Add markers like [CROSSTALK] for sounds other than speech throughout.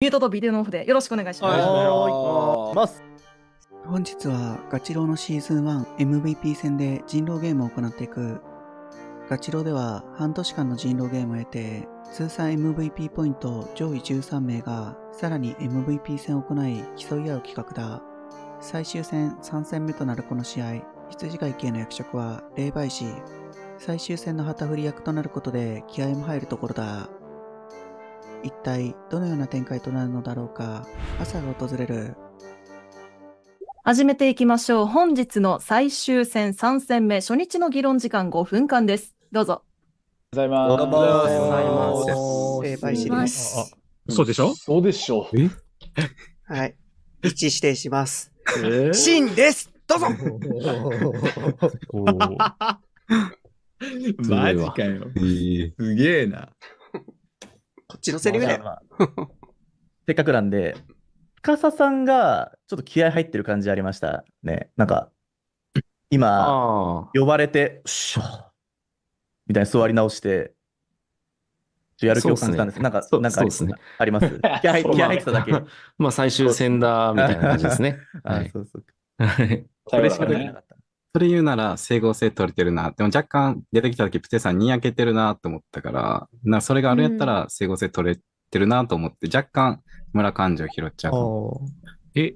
ミュートとビデオのオフでよろしくお願いします。はい、ます本日はガチローのシーズン 1MVP 戦で人狼ゲームを行っていく。ガチローでは半年間の人狼ゲームを得て、通算 MVP ポイント上位13名がさらに MVP 戦を行い競い合う企画だ。最終戦3戦目となるこの試合、羊飼い系の役職は霊媒師。最終戦の旗振り役となることで気合も入るところだ。一体どのような展開となるのだろうか朝が訪れる始めていきましょう本日の最終戦三戦目初日の議論時間五分間ですどうぞおはようございますおはようございます、えー、バイシリますそうでしょそうでしょうはい一致指定します、えー、シですどうぞ [LAUGHS] マジかよ、すげえなこっちのセリフだよ。まあせっかくなんで、澤さんがちょっと気合入ってる感じありましたね。なんか、今、呼ばれて、っしょみたいに座り直して、ちょやる気を感じたんです。なんか、なんかあり, [LAUGHS] ます気合入ってただけ。まあ、最終戦だ、みたいな感じですね。[LAUGHS] はい、そうそう。[LAUGHS] 嬉れしくなかった。それ言うなら整合性取れてるな。でも若干出てきた時プテさんにやけてるなと思ったから、なそれがあれやったら整合性取れてるなと思って、若干村感情拾っちゃう。え、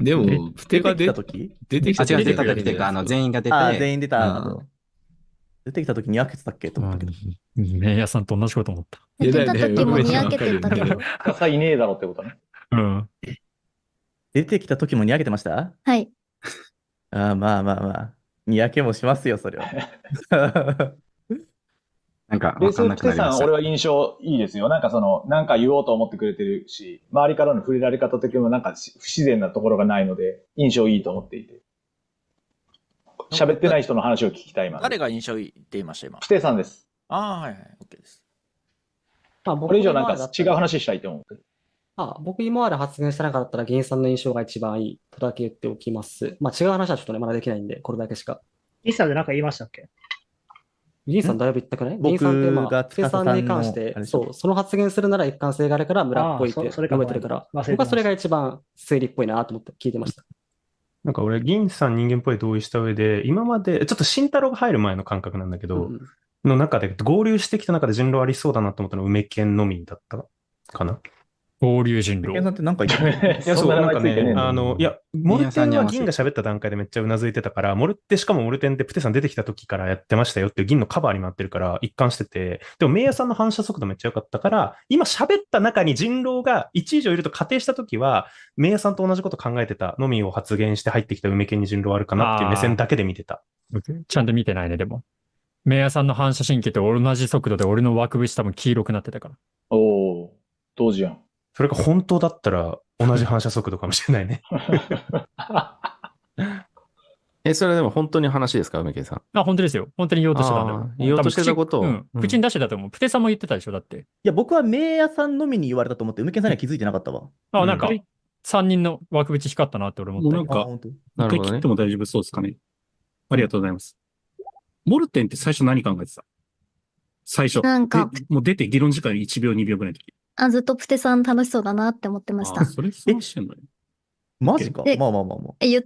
でも、プテが出た時出てきた時あ、違う、出た時っていうか、あの全員が出て。全員出た。うん出てきた時にやけてたっけと思ったけど。麺屋さんと同じこと思った。出てきた時もにやけてたけど。傘いねえだろってことね。うん。出てきた時もにやけてましたはい。ああ、まあまあまあ。にやけもしますよ、それは。[LAUGHS] なんか、で、わかん鈴ななりさしん、た。俺は印象いいですよ。なんかその、なんか言おうと思ってくれてるし、周りからの触れられ方的にもなんか不自然なところがないので、印象いいと思っていて。喋ってない人の話を聞きたい、今。誰が印象いいって言いました、今。規定さんです。ああ、はいはい、OK です。まあ、僕これ以上なんか違う話したいと思う。あ、僕今まで発言してなかったら議員さんの印象が一番いいとだけ言っておきます。まあ違う話はちょっとね、まだできないんで、これだけしか。リさんで何か言いましたっけ議員さんだいぶ言ったくない議員さんってまあ、生んに関して、そう、その発言するなら一貫性があるから村っぽいって述べてるから、僕はそれが一番推理っぽいなと思って聞いてました。なんか俺、議員さん人間っぽい同意した上で、今まで、ちょっと慎太郎が入る前の感覚なんだけど、の中で、合流してきた中で人狼ありそうだなと思ったのは梅県のみだったかな。合流人狼。なんてなんか言ってない [LAUGHS] いや、そう、なんかね、あの、いや、モルテンは銀が喋った段階でめっちゃうなずいてたから、モルテ、しかもモルテンってプテさん出てきた時からやってましたよっていう銀のカバーになってるから、一貫してて、でも、メイヤさんの反射速度めっちゃ良かったから、今喋った中に人狼が1以上いると仮定した時は、メイヤさんと同じこと考えてたのみを発言して入ってきた梅剣に人狼あるかなっていう目線だけで見てた。ちゃんと見てないね、でも。メイヤさんの反射神経と同じ速度で俺の枠節多分黄色くなってたから。おお、当時やん。それが本当だったら同じ反射速度かもしれないね。[LAUGHS] え、それはでも本当に話ですか、梅木さん。あ、本当ですよ。本当に言おうとしてたんだ言おうとしてたことを、うん、口に出してたと思う。プテさんも言ってたでしょ、だって。いや、僕は名屋さんのみに言われたと思って、梅木さんには気づいてなかったわ。あ、なんか、3人の枠口光ったなって俺思った。なんか、一回切っても大丈夫そうですかね。ありがとうございます。モルテンって最初何考えてた最初。なんか。もう出て議論時間1秒、2秒ぐらいの時。あ、ずっとプテさん楽しそうだなって思ってました。あ、それそうしてんのよ。マジかまあまあまあまあ。え言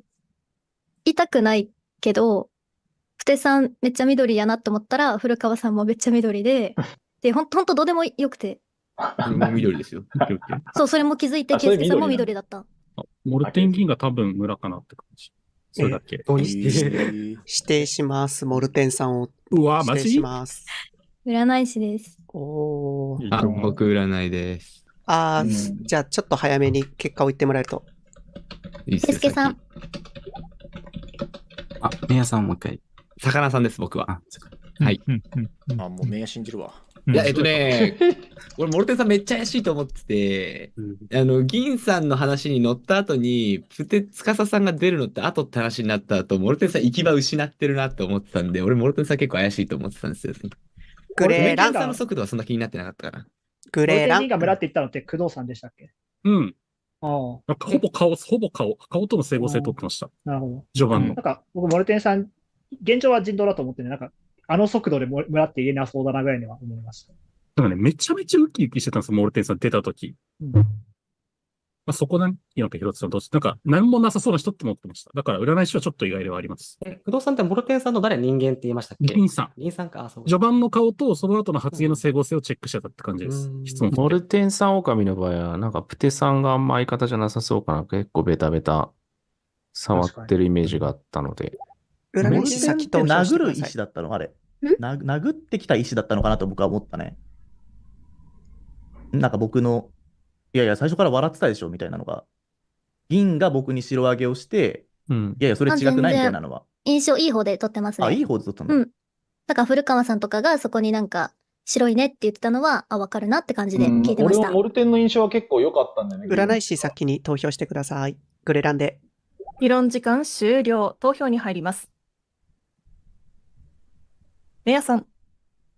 いたくないけど、プテさんめっちゃ緑やなって思ったら、古川さんもめっちゃ緑で、[LAUGHS] で、ほんと、ほんとどうでもよくて。も緑ですよ。[LAUGHS] そう、それも気づいて、ケそ圭れさんも緑だった。あモルテン銀が多分村かなって感じ。それだけ。どう指定します。モルテンさんをうわ、指マ定しジます。占い師です。おあ、僕占いです。あうんじゃあちょっと早めに結果を言ってもらえると。いいっすけさん。あ、メアさんもう一回。魚さんです、僕は。はいうあ、もう名信じるわ。いや、えっとね、俺、モルテンさんめっちゃ怪しいと思ってて、うんあの、銀さんの話に乗った後に、プテ司さんが出るのって後って話になった後、モルテンさん行き場失ってるなって思ってたんで、俺、モルテンさん結構怪しいと思ってたんですよ。グレーラン。さんの速度はそんな気になってなかったから。グレーラン。が村って言ったのって工藤さんでしたっけうん。あなんかほぼ顔、ほぼ顔、顔との整合性取ってました。なるほど。序盤の。なんか、僕、モルテンさん、現状は人道だと思ってね、なんか、あの速度でもらって言えなそうだなぐらいには思いました。だからね、めちゃめちゃウキウキしてたんですモルテンさん出たとき。うん、まあ、そこなん、井野博さんどうなんか、何もなさそうな人って思ってました。だから、占い師はちょっと意外ではあります。え、不動産って、モルテンさんの誰人間って言いましたっけ人さん。人さんか、あ、そう。序盤の顔と、その後の発言の整合性をチェックしてたって感じです。質問。モルテンさん狼の場合は、なんか、プテさんがあんま相方じゃなさそうかな。結構ベタベタ、触ってるイメージがあったので。占い師先と殴る意思だったのあれ。殴ってきた意思だったのかなと僕は思ったね。なんか僕のいやいや、最初から笑ってたでしょみたいなのが、銀が僕に白上げをして、うんい。やいや、それ違くないみたいなのは。印象いい方で撮ってますね。あ、いい方で撮ったの、うんだから古川さんとかがそこになんか白いねって言ってたのは、あ、わかるなって感じで聞いてました。うん俺はモルテンの印象は結構良かったんだよね。占い師先に投票してください。グレランで。議論時間終了。投票に入ります。メアさん、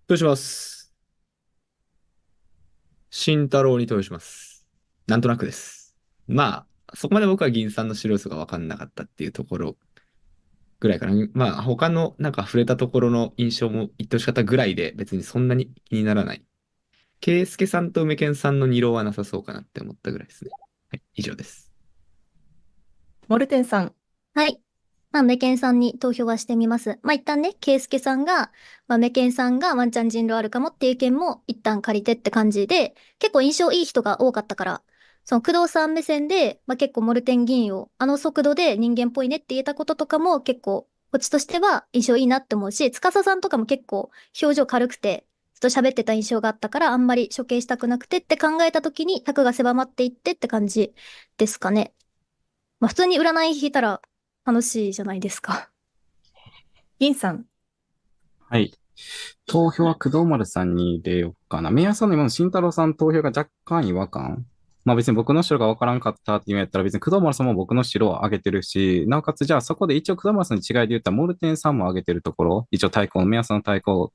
どうします慎太郎に投票します。なんとなくです。まあ、そこまで僕は銀さんの白料数が分かんなかったっていうところぐらいかな。まあ、他のなんか触れたところの印象も言ってほしかったぐらいで、別にそんなに気にならない。圭介さんと梅健さんの二郎はなさそうかなって思ったぐらいですね。はい、以上です。モルテンさん。はい。まあ、メケンさんに投票はしてみます。まあ、一旦ね、ケイスケさんが、まあ、メケンさんがワンチャン人狼あるかもっていう意見も一旦借りてって感じで、結構印象いい人が多かったから、その工藤さん目線で、まあ、結構モルテン議員をあの速度で人間っぽいねって言えたこととかも結構こっちとしては印象いいなって思うし、司さんとかも結構表情軽くて、ずっと喋ってた印象があったからあんまり処刑したくなくてって考えた時に1が狭まっていってって感じですかね。まあ、普通に占い引いたら楽しいじゃないですか。銀さん。はい。投票は工藤丸さんに入れようかな。明夜さんの今の慎太郎さん投票が若干違和感まあ別に僕の城が分からんかったって言うんやったら別に工藤丸さんも僕の城を上げてるし、なおかつじゃあそこで一応工藤丸さんに違いで言ったらモルテンさんも上げてるところ、一応対抗の目安の対抗。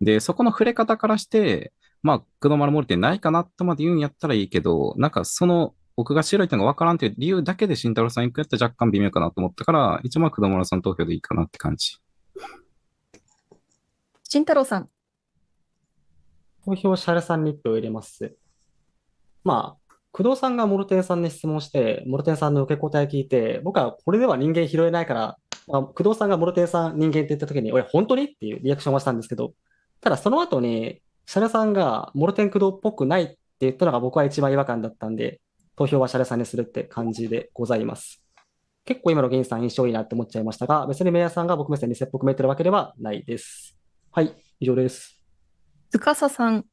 で、そこの触れ方からして、まあ、工藤丸モルテンないかなとまで言うんやったらいいけど、なんかその僕が白いってのが分からんっていう理由だけで慎太郎さん行くやったら若干微妙かなと思ったから、一応まあ工藤丸さん投票でいいかなって感じ。慎太郎さん。投票、シャルさんに1票入れます。まあ、工藤さんがモルテンさんに質問して、モルテンさんの受け答え聞いて、僕はこれでは人間拾えないから、まあ、工藤さんがモルテンさん人間って言った時に、俺本当にっていうリアクションはしたんですけど、ただその後に、シャレさんがモルテン工藤っぽくないって言ったのが僕は一番違和感だったんで、投票はシャレさんにするって感じでございます。結構今の議員さん印象いいなって思っちゃいましたが、別にメイヤーさんが僕目線にせっぽく見えてるわけではないです。はい、以上です。司さん。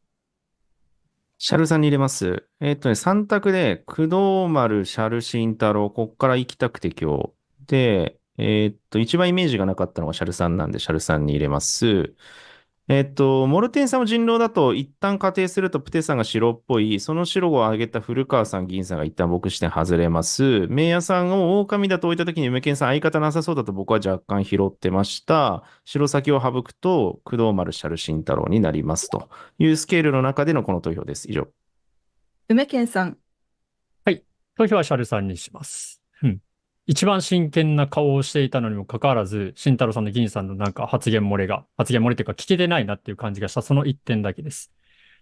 シャルさんに入れます。えー、っとね、3択で、工藤丸、シャル、慎太郎、こっから行きたくて今日。で、えー、っと、一番イメージがなかったのがシャルさんなんで、シャルさんに入れます。えっと、モルテンさんも人狼だと、一旦仮定するとプテさんが白っぽい、その白を上げた古川さん、銀さんが一旦僕視点外れます。名屋さんを狼だと置いたときに、梅健さん相方なさそうだと僕は若干拾ってました。白先を省くと、工藤丸、シャル慎太郎になりますというスケールの中でのこの投票です。以上。梅健さん。はい。投票はシャルさんにします。一番真剣な顔をしていたのにもかかわらず、慎太郎さんの議員さんのなんか発言漏れが、発言漏れというか聞けてないなっていう感じがした、その一点だけです。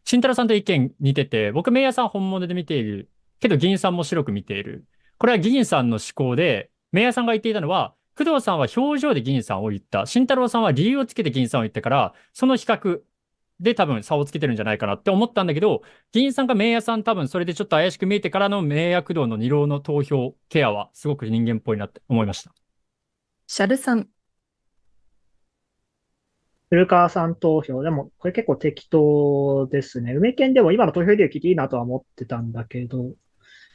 慎太郎さんと意見似てて、僕、明夜さん本物で見ている、けど議員さんも白く見ている。これは議員さんの思考で、明夜さんが言っていたのは、工藤さんは表情で議員さんを言った。慎太郎さんは理由をつけて議員さんを言ったから、その比較、で多分差をつけてるんじゃないかなって思ったんだけど、議員さんが名屋さん多分それでちょっと怪しく見えてからの名役堂の二郎の投票ケアはすごく人間っぽいなって思いました。シャルさん。古川さん投票。でも、これ結構適当ですね。梅県でも今の投票で聞きいいなとは思ってたんだけど、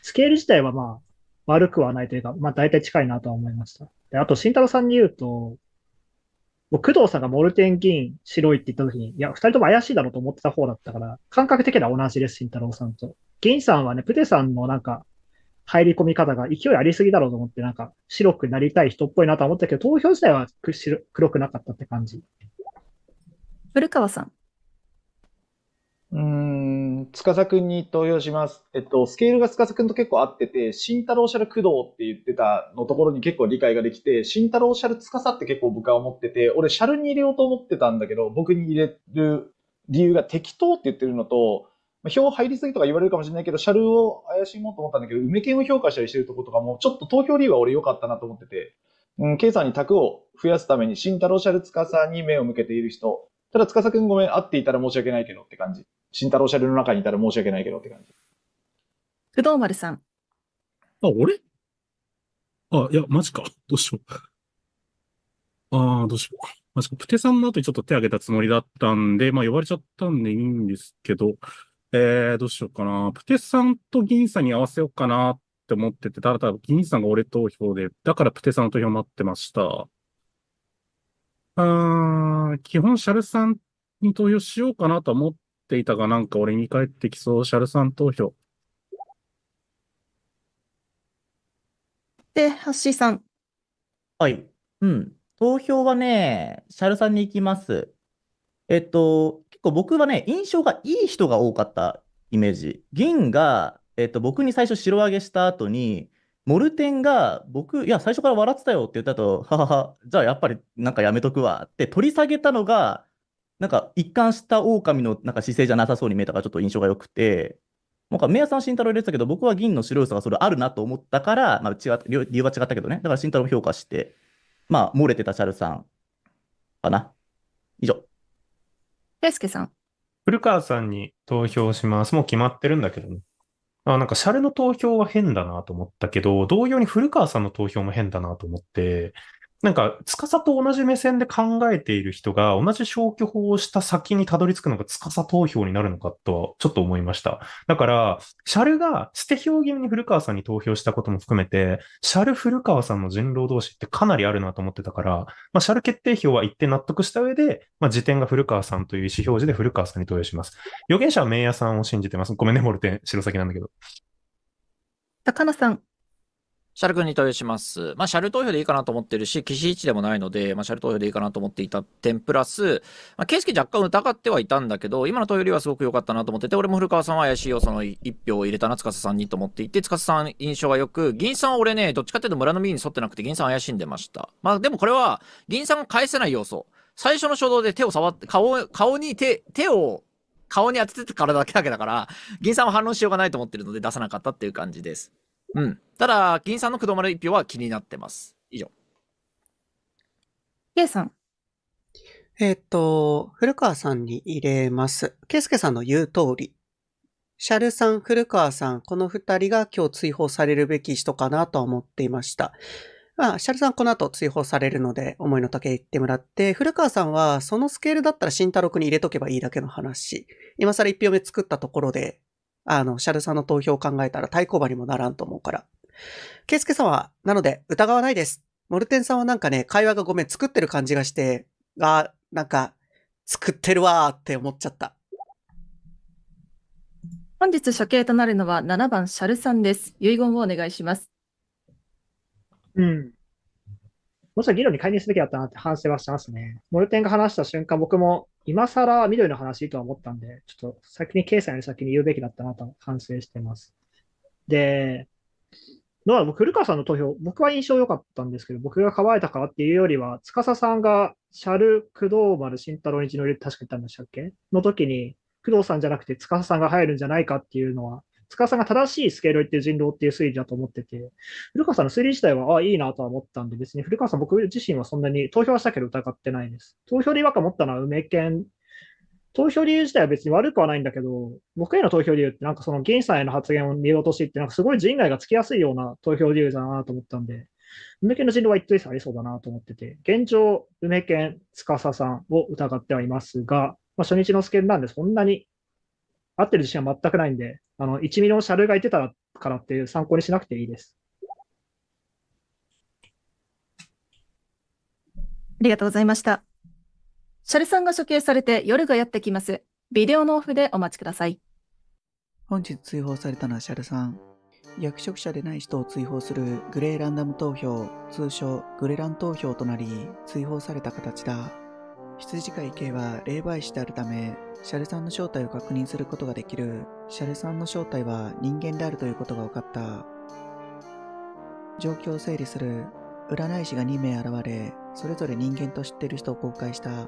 スケール自体はまあ、悪くはないというか、まあ大体近いなとは思いました。で、あと、慎太郎さんに言うと、僕、工藤さんがモルテン銀白いって言った時に、いや、二人とも怪しいだろうと思ってた方だったから、感覚的には同じです、慎太郎さんと。銀さんはね、プテさんのなんか、入り込み方が勢いありすぎだろうと思って、なんか、白くなりたい人っぽいなと思ったけど、投票自体は黒くなかったって感じ。古川さん。うん、司くんに投票します。えっと、スケールが司くんと結構合ってて、慎太郎シャル駆動って言ってたのところに結構理解ができて、慎太郎シャル司って結構僕は思ってて、俺シャルに入れようと思ってたんだけど、僕に入れる理由が適当って言ってるのと、票入りすぎとか言われるかもしれないけど、シャルを怪しもうと思ったんだけど、梅犬を評価したりしてるとことかも、ちょっと投票理由は俺良かったなと思ってて、うん、K さんに卓を増やすために、慎太郎シャル司に目を向けている人、ただ、司くんごめん、会っていたら申し訳ないけどって感じ。慎太郎シャルの中にいたら申し訳ないけどって感じ。不動丸さん。あ、俺あ、いや、マジか。どうしよう。ああ、どうしよう。マジか。プテさんの後にちょっと手挙げたつもりだったんで、まあ呼ばれちゃったんでいいんですけど、えー、どうしようかな。プテさんと銀さんに合わせようかなって思ってて、ただただ銀さんが俺投票で、だからプテさんの投票待ってました。あ基本、シャルさんに投票しようかなと思っていたが、なんか俺に返ってきそう、シャルさん投票。で、ハッシーさん。はい。うん。投票はね、シャルさんに行きます。えっと、結構僕はね、印象がいい人が多かったイメージ。銀が、えっと、僕に最初白上げした後に、モルテンが僕、いや、最初から笑ってたよって言ったと、ははは、じゃあやっぱりなんかやめとくわって取り下げたのが、なんか一貫した狼のなんか姿勢じゃなさそうに見えたからちょっと印象が良くて、なんか、目さん、慎太郎入れてたけど、僕は銀の白いさがそれあるなと思ったから、まあ、違理由は違ったけどね、だから慎太郎を評価して、まあ、漏れてたシャルさんかな。以上。大輔さん。古川さんに投票します。もう決まってるんだけどね。あなんか、シャレの投票は変だなと思ったけど、同様に古川さんの投票も変だなと思って、なんか、司と同じ目線で考えている人が、同じ消去法をした先にたどり着くのが司投票になるのかとは、ちょっと思いました。だから、シャルが捨て票気味に古川さんに投票したことも含めて、シャル古川さんの人狼同士ってかなりあるなと思ってたから、まあ、シャル決定票は一定納得した上で、まあ、時点が古川さんという意思表示で古川さんに投票します。預言者は名屋さんを信じてます。ごめんね、モルテン、白崎なんだけど。高野さん、シャル君に投票します。まあ、シャル投票でいいかなと思ってるし、岸一でもないので、まあ、シャル投票でいいかなと思っていた点プラス、まあ、ケー若干疑ってはいたんだけど、今の投票よりはすごく良かったなと思ってて、俺も古川さんは怪しいよ、その1票を入れたな、司さんにと思っていて、司さん印象が良く、銀さんは俺ね、どっちかっていうと村の民に沿ってなくて、銀さん怪しんでました。まあ、でもこれは、銀さんが返せない要素。最初の初動で手を触って、顔、顔に手、手を顔に当ててからだけだけだから、銀さんは反論しようがないと思ってるので出さなかったっていう感じです。うん。ただ、銀さんのくま丸一票は気になってます。以上。K さん。えっ、と、古川さんに入れます。スケさんの言う通り。シャルさん、古川さん、この二人が今日追放されるべき人かなと思っていました。まあ、シャルさんこの後追放されるので、思いの丈言ってもらって、古川さんは、そのスケールだったら慎太郎くんに入れとけばいいだけの話。今更一票目作ったところで、あの、シャルさんの投票を考えたら対抗馬にもならんと思うから。ケイスケさんは、なので、疑わないです。モルテンさんはなんかね、会話がごめん、作ってる感じがして、あ、なんか、作ってるわーって思っちゃった。本日処刑となるのは7番シャルさんです。遺言をお願いします。うん。もちろん議論に介入すべきだったなって反省はしてますね。モルテンが話した瞬間、僕も今更緑の話とは思ったんで、ちょっと先に経済より先に言うべきだったなと反省してます。で、どうだろう、古川さんの投票、僕は印象良かったんですけど、僕が乾いたかっていうよりは、司さんがシャル・工藤丸慎太郎にちのり確か言ったんでしたっけの時に、工藤さんじゃなくて司さんが入るんじゃないかっていうのは、塚さんが正しいスケールっていう人狼っていう推理だと思ってて、古川さんの推理自体は、ああ、いいなとは思ったんで、別に古川さん僕自身はそんなに投票はしたけど疑ってないです。投票で違和感持ったのは梅県投票理由自体は別に悪くはないんだけど、僕への投票理由って、なんかその議員さんへの発言を見落としって、なんかすごい人外がつきやすいような投票理由だなと思ったんで、梅県の人狼は一定数ありそうだなと思ってて、現状、梅県司さんを疑ってはいますが、まあ、初日のスケールなんで、そんなに合ってる自信は全くないんで、あの、1ミリシャルがいてたからっていう参考にしなくていいです。ありがとうございました。シャルさんが処刑されて夜がやってきます。ビデオのオフでお待ちください。本日追放されたのはシャルさん。役職者でない人を追放するグレーランダム投票、通称グレラン投票となり、追放された形だ。羊飼い K は霊媒師であるため、シャルさんの正体を確認することができる。シャルさんの正体は人間であるということが分かった。状況を整理する。占い師が2名現れ、それぞれ人間と知っている人を公開した。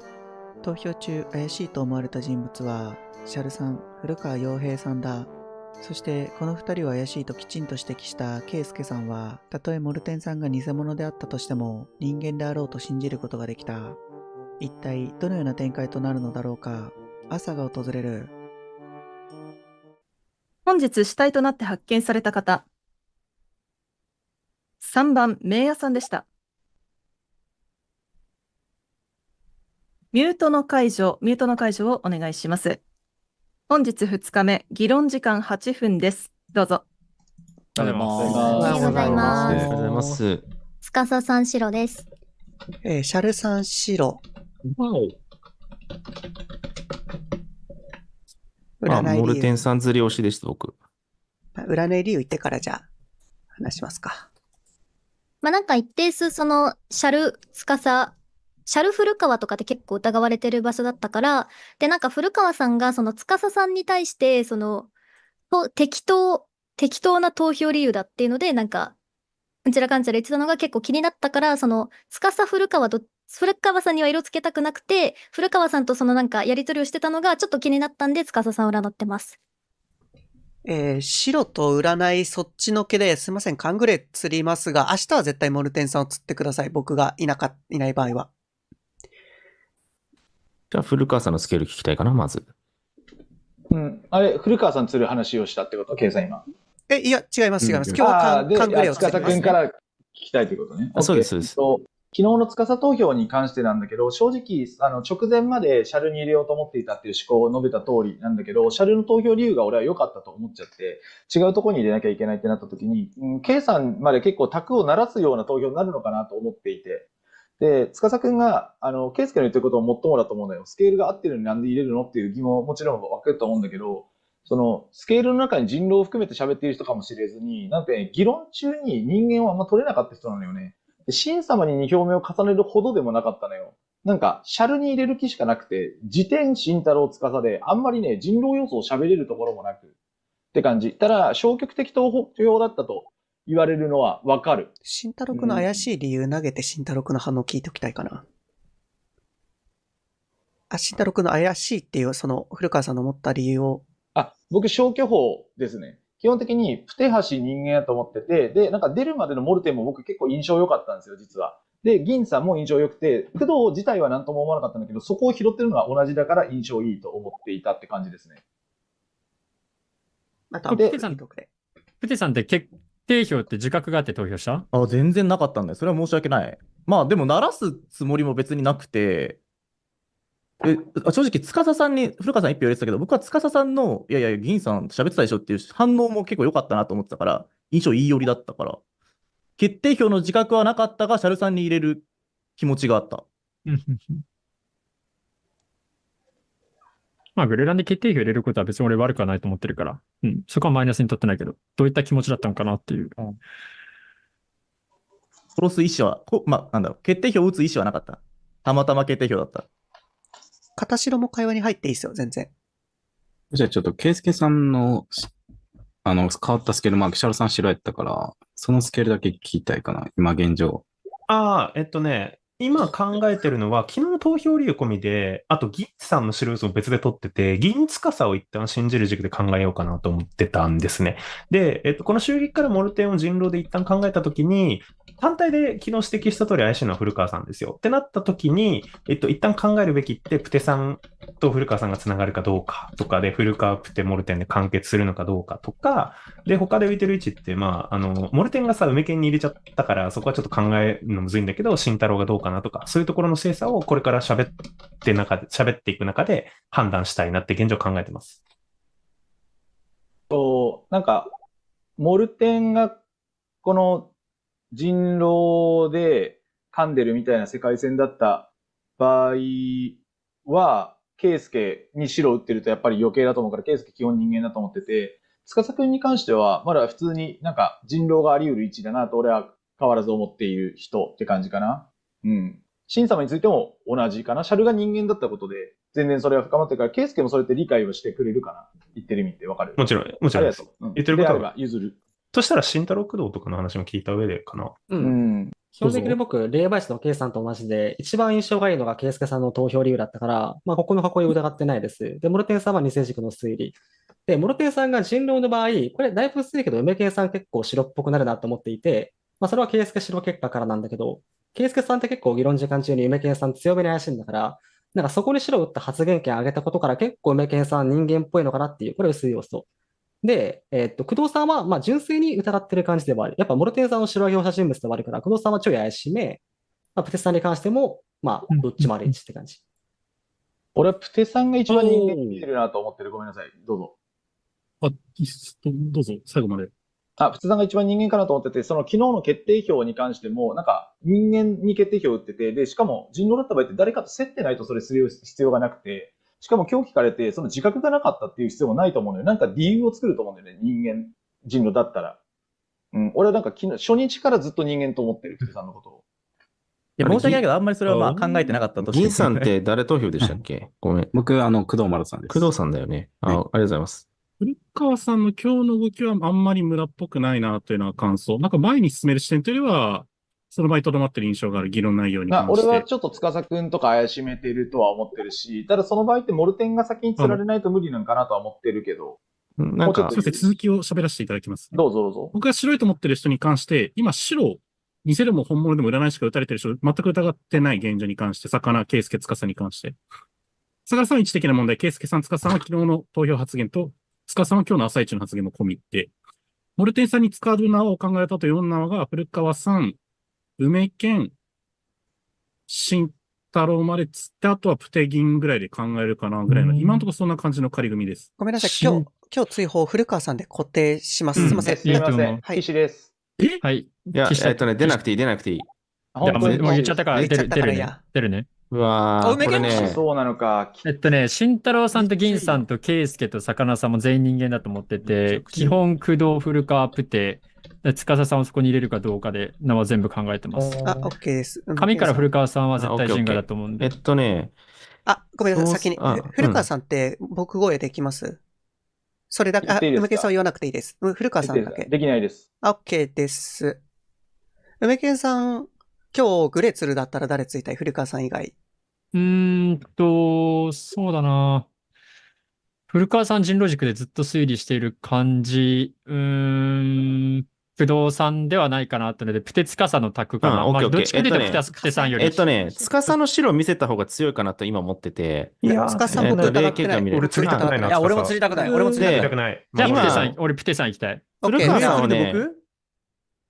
投票中怪しいと思われた人物は、シャルさん、古川洋平さんだ。そしてこの2人を怪しいときちんと指摘した圭介さんはたとえモルテンさんが偽物であったとしても人間であろうと信じることができた一体どのような展開となるのだろうか朝が訪れる本日死体となって発見された方3番名屋さんでしたミュートの解除ミュートの解除をお願いします本日2日目議論時間8分ですどうぞおはようございます。おはようございます。おはようございます。司さん白です。えー、シャルさん白、wow. あ、モルテンさんずり押しです、僕。占い理由言ってからじゃあ、話しますか。まあなんか一定数その、シャル、司シャル古川とかって結構疑われてる場所だったから、で、なんか古川さんがその司さんに対して、その、と適当、適当な投票理由だっていうので、なんか、うちらかんちら言ってたのが結構気になったから、その、司古川どっ古川さんには色つけたくなくて、古川さんとそのなんかやりとりをしてたのがちょっと気になったんで、司さん占ってます。えー、白と占いそっちのけで、すいません、カングレ釣りますが、明日は絶対モルテンさんを釣ってください。僕がいなか、いない場合は。じゃあ、古川さんのスケール聞きたいかな、まず。うん。あれ、古川さん釣る話をしたってことケイさん今。え、いや、違います、違います。うん、今日はカングレを釣ります、ね。司君から聞きたいことね。そうです、そうです。昨日の司投票に関してなんだけど、正直、あの、直前までシャルに入れようと思っていたっていう思考を述べた通りなんだけど、シャルの投票理由が俺は良かったと思っちゃって、違うとこに入れなきゃいけないってなった時に、うん、K さんまで結構卓を鳴らすような投票になるのかなと思っていて、で、司くんが、あの、圭介の言ってることをももだと思うんだよ。スケールが合ってるのになんで入れるのっていう疑問もちろん分かると思うんだけど、その、スケールの中に人狼を含めて喋っている人かもしれずに、なんて、議論中に人間をあんま取れなかった人なのよね。新様に2票目を重ねるほどでもなかったのよ。なんか、シャルに入れる気しかなくて、辞典慎太郎司で、あんまりね、人狼要素を喋れるところもなく、って感じ。ただ、消極的投票だったと言われるのはわかる。慎太郎くんの怪しい理由投げて慎太郎くんの反応聞いておきたいかな。あ、慎太郎くんの怪しいっていう、その、古川さんの持った理由を。あ、僕、消去法ですね。基本的にプテハシ人間やと思ってて、で、なんか出るまでのモルテンも僕結構印象良かったんですよ、実は。で、銀さんも印象良くて、工藤自体は何とも思わなかったんだけど、そこを拾ってるのは同じだから印象いいと思っていたって感じですね。あた、プテさんってプテさんって決定票って自覚があって投票したあ、全然なかったんだよ。それは申し訳ない。まあでも、鳴らすつもりも別になくて、え正直、司さんに、古川さん一票入れてたけど、僕は司さんの、いやいや、議員さん喋ってたでしょっていう反応も結構良かったなと思ってたから、印象いい寄りだったから、決定票の自覚はなかったが、シャルさんに入れる気持ちがあった。[LAUGHS] まあ、グレランで決定票入れることは別に俺悪くはないと思ってるから、うん、そこはマイナスにとってないけど、どういった気持ちだったのかなっていう。うん、殺す意思は、まあ、なんだろう、決定票を打つ意思はなかった。たまたま決定票だった。片白も会話に入っていいですよ、全然。じゃあちょっと、ケイスケさんの、あの、変わったスケール、まあ、シャルさん白やったから、そのスケールだけ聞きたいかな、今現状。ああ、えっとね、今考えてるのは、昨日の投票理由込みで、あと、銀さんのシルーを別で取ってて、銀司を一旦信じる軸で考えようかなと思ってたんですね。で、えっと、この襲撃からモルテンを人狼で一旦考えたときに、単体で昨日指摘した通り怪しいのは古川さんですよ。ってなったときに、えっと、一旦考えるべきって、プテさんと古川さんがつながるかどうかとかで、古川プテモルテンで完結するのかどうかとか、で、他で浮いてる位置って、まあ、あの、モルテンがさ、梅剣に入れちゃったから、そこはちょっと考えるのむずいんだけど、慎太郎がどうかなとか、そういうところの精査をこれから喋って中で、喋っていく中で判断したいなって現状考えてます。と、なんか、モルテンが、この人狼で噛んでるみたいな世界線だった場合は、ケイスケに白打ってるとやっぱり余計だと思うから、ケイスケ基本人間だと思ってて、司君に関しては、まだ普通になんか人狼があり得る位置だなと俺は変わらず思っている人って感じかな。うん。シン様についても同じかな。シャルが人間だったことで、全然それは深まってるから、ケイスケもそれって理解をしてくれるかな。言ってる意味ってわかるもちろん、もちろん。ありがとう。うん、言ってることは。譲る。としたら慎太郎工藤とかの話も聞いた上でかな。うん。基本的に僕、霊媒師の K さんと同じで、一番印象がいいのが圭介さんの投票理由だったから、まあ、ここの囲いを疑ってないです。で、モルテンさんは二世軸の推理。で、モルテンさんが人狼の場合、これだいぶ薄いけど、梅圭さん結構白っぽくなるなと思っていて、まあ、それは圭介白結果からなんだけど、圭介さんって結構議論時間中に梅圭さん強めに怪しいんだから、なんかそこに白打った発言権を上げたことから結構梅圭さん人間っぽいのかなっていう、これ薄い要素。で、えー、っと、工藤さんは、まあ、純粋に疑ってる感じではある。やっぱ、モルテンさんの白い表写人物ではあるから、工藤さんはちょい怪しめ、まあ、プテさんに関しても、まあ、どっちもあれジって感じ。俺はプテさんが一番人間見てるなと思ってる。ごめんなさい。どうぞ。あ、どうぞ、最後まで。あ、プテさんが一番人間かなと思ってて、その昨日の決定票に関しても、なんか人間に決定票を打ってて、で、しかも人狼だった場合って誰かと競ってないとそれする必要がなくて、しかも今日聞かれて、その自覚がなかったっていう必要もないと思うのよ。なんか理由を作ると思うんだよね。人間、人類だったら。うん、俺はなんか昨日、初日からずっと人間と思ってる、菊さんのことを。いや、申し訳ないけど、あんまりそれはまあ考えてなかったとして。銀さんって誰投票でしたっけごめん。僕、あの、工藤丸さんです。工藤さんだよね。あ、ありがとうございます。古川さんの今日の動きはあんまり村っぽくないなというのは感想。なんか前に進める視点というよりは、その場合とどまってる印象がある議論内容に関して。俺はちょっと司くんとか怪しめてるとは思ってるし、ただその場合ってモルテンが先に釣られないと無理なんかなとは思ってるけど。うん、なんか、すいません、続きを喋らせていただきます、どうぞどうぞ。僕が白いと思ってる人に関して、今白、偽でも本物でも占いしか打たれてる人、全く疑ってない現状に関して、魚、圭介、司に関して。相良さん一的な問題、圭介さん、司さんは昨日の投票発言と、司さんは今日の朝一の発言も込みって、モルテンさんに使う名を考えたという女が、古川さん、梅兼、慎太郎までつって、あとはプテギンぐらいで考えるかなぐらいの、ん今のところそんな感じの仮組です。ごめんなさい。今日、今日追放、古川さんで固定します。すいません。すいません。はい岸です。はい。いや、えっとね、出なくていい、出なくていい。あもう言っちゃったから、出るね出るね。うわあ、これそうなのか。えっとね、慎太郎さんと銀さんと圭介と魚さんも全員人間だと思ってて、基本駆動フルカープテ、司さんをそこに入れるかどうかで、名は全部考えてます。あ、OK です。紙から古川さんは絶対神河だと思うんで。えっとね。あ、ごめんなさい、先に。古川さんって僕声できますそれだけ、あ、梅健さんは言わなくていいです。古川さんだけ。できないです。OK です。梅健さん今日、グレツルだったら誰ついたい古川さん以外。うーんと、そうだな。古川さん人ロジックでずっと推理している感じ、うーん、不動産ではないかなってので、プテツカサの卓かな。うんまあ、どっちかというと、プテツカサんより。えっとね、ツカサの白を見せた方が強いかなと今思ってて。いや、ツカサんえっもと、疑霊が見れ俺釣りたくないな。いや、俺も釣りたくない。俺も釣りたくない。じゃあ、プテさん、俺、プテさん行きたい。オッ古川さんをねあそれで僕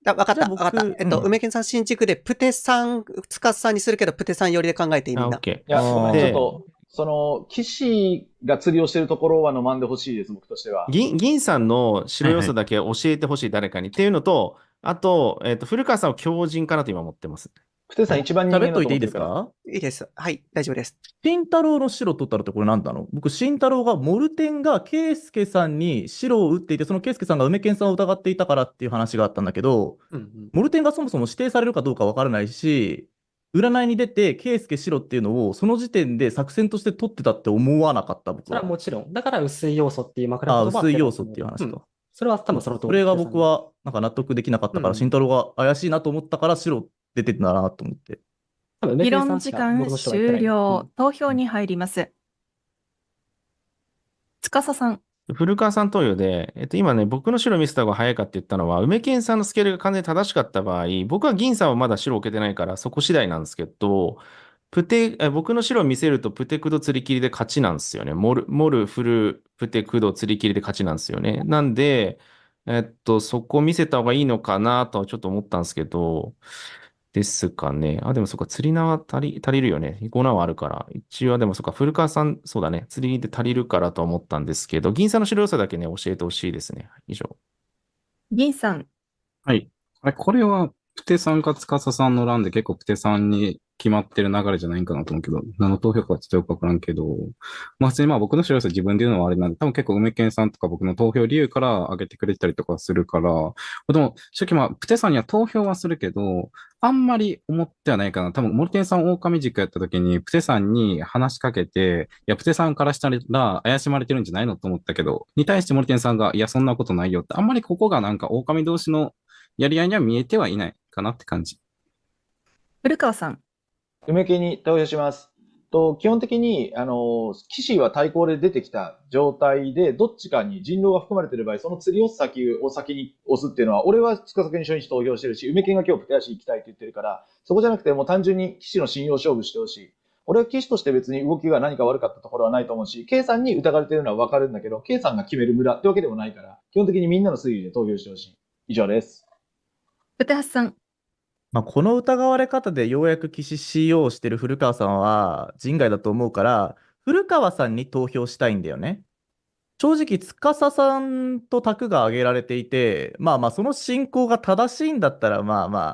だ分かった、分かった。えっと、うん、梅健さん新宿で、プテさん、つかさんにするけど、プテさん寄りで考えていいみんな。いや、ごめん、ちょっと、その、岸が釣りをしてるところは飲まんでほしいです、僕としては。銀、銀さんの白要素だけ教えてほしい、誰かに、はいはい。っていうのと、あと、えっ、と、古川さんを強靭かなと今思ってます。ふてさん、一番人といていいですかいいですはい、大丈夫です。慎太郎の白取ったらってこれなんだろう僕、慎太郎が、モルテンが圭介さんに白を打っていて、その圭介さんが梅健さんを疑っていたからっていう話があったんだけど、うんうん、モルテンがそもそも指定されるかどうかわからないし、占いに出て、圭介白っていうのを、その時点で作戦として取ってたって思わなかった、僕は。もちろん。だから薄い要素っていう枕あ薄い要素っていう話と。うんそれは多分その通り。それが僕はなんか納得できなかったから、慎、うん、太郎が怪しいなと思ったから白出てるんだなと思って。ね、議論時間終了、うん、投票に入ります。司さん。古川さん投与で、えっと、今ね、僕の白見せた方が早いかって言ったのは、梅健さんのスケールが完全に正しかった場合、僕は銀さんはまだ白置けてないから、そこ次第なんですけど、プテ、僕の白を見せると、プテクド釣り切りで勝ちなんですよね。モル、モル、フル、プテクド釣り切りで勝ちなんですよね。なんで、えっと、そこを見せた方がいいのかなとはちょっと思ったんですけど、ですかね。あ、でもそっか、釣り縄足り、足りるよね。5縄あるから。一応はでもそっか、古川さん、そうだね。釣りで足りるからと思ったんですけど、銀さんの白良さだけね、教えてほしいですね。以上。銀さん。はい。あれこれは、プテさんかかさんの欄で結構プテさんに決まってる流れじゃないんかなと思うけど、何の投票かはちょっとよくわからんけど、まあ普通にまあ僕の知らせ自分で言うのはあれなんで、多分結構梅健さんとか僕の投票理由から上げてくれたりとかするから、でも正直まあプテさんには投票はするけど、あんまり思ってはないかな。多分、モルテンさん狼軸やった時に、プテさんに話しかけて、いや、プテさんからしたら怪しまれてるんじゃないのと思ったけど、に対してモルテンさんが、いや、そんなことないよって、あんまりここがなんか狼同士のやり合いには見えてはいない。かなって感じ。古川さん。梅木に投票します。と基本的に、あの、騎士は対抗で出てきた状態で、どっちかに人狼が含まれている場合、その釣りを先を先に押すっていうのは、俺は塚先に初日投票してるし、梅木が今日手足行きたいって言ってるから、そこじゃなくてもう単純に騎士の信用勝負してほしい。俺は騎士として別に動きが何か悪かったところはないと思うし、K さんに疑われてるのはわかるんだけど、K さんが決める村ってわけでもないから、基本的にみんなの推理で投票してほしい。以上です。歌橋さん。まあ、この疑われ方でようやく士 CO をしてる古川さんは人外だと思うから、古川さんに投票したいんだよね。正直、司さんと卓が挙げられていて、まあまあ、その進行が正しいんだったら、まあま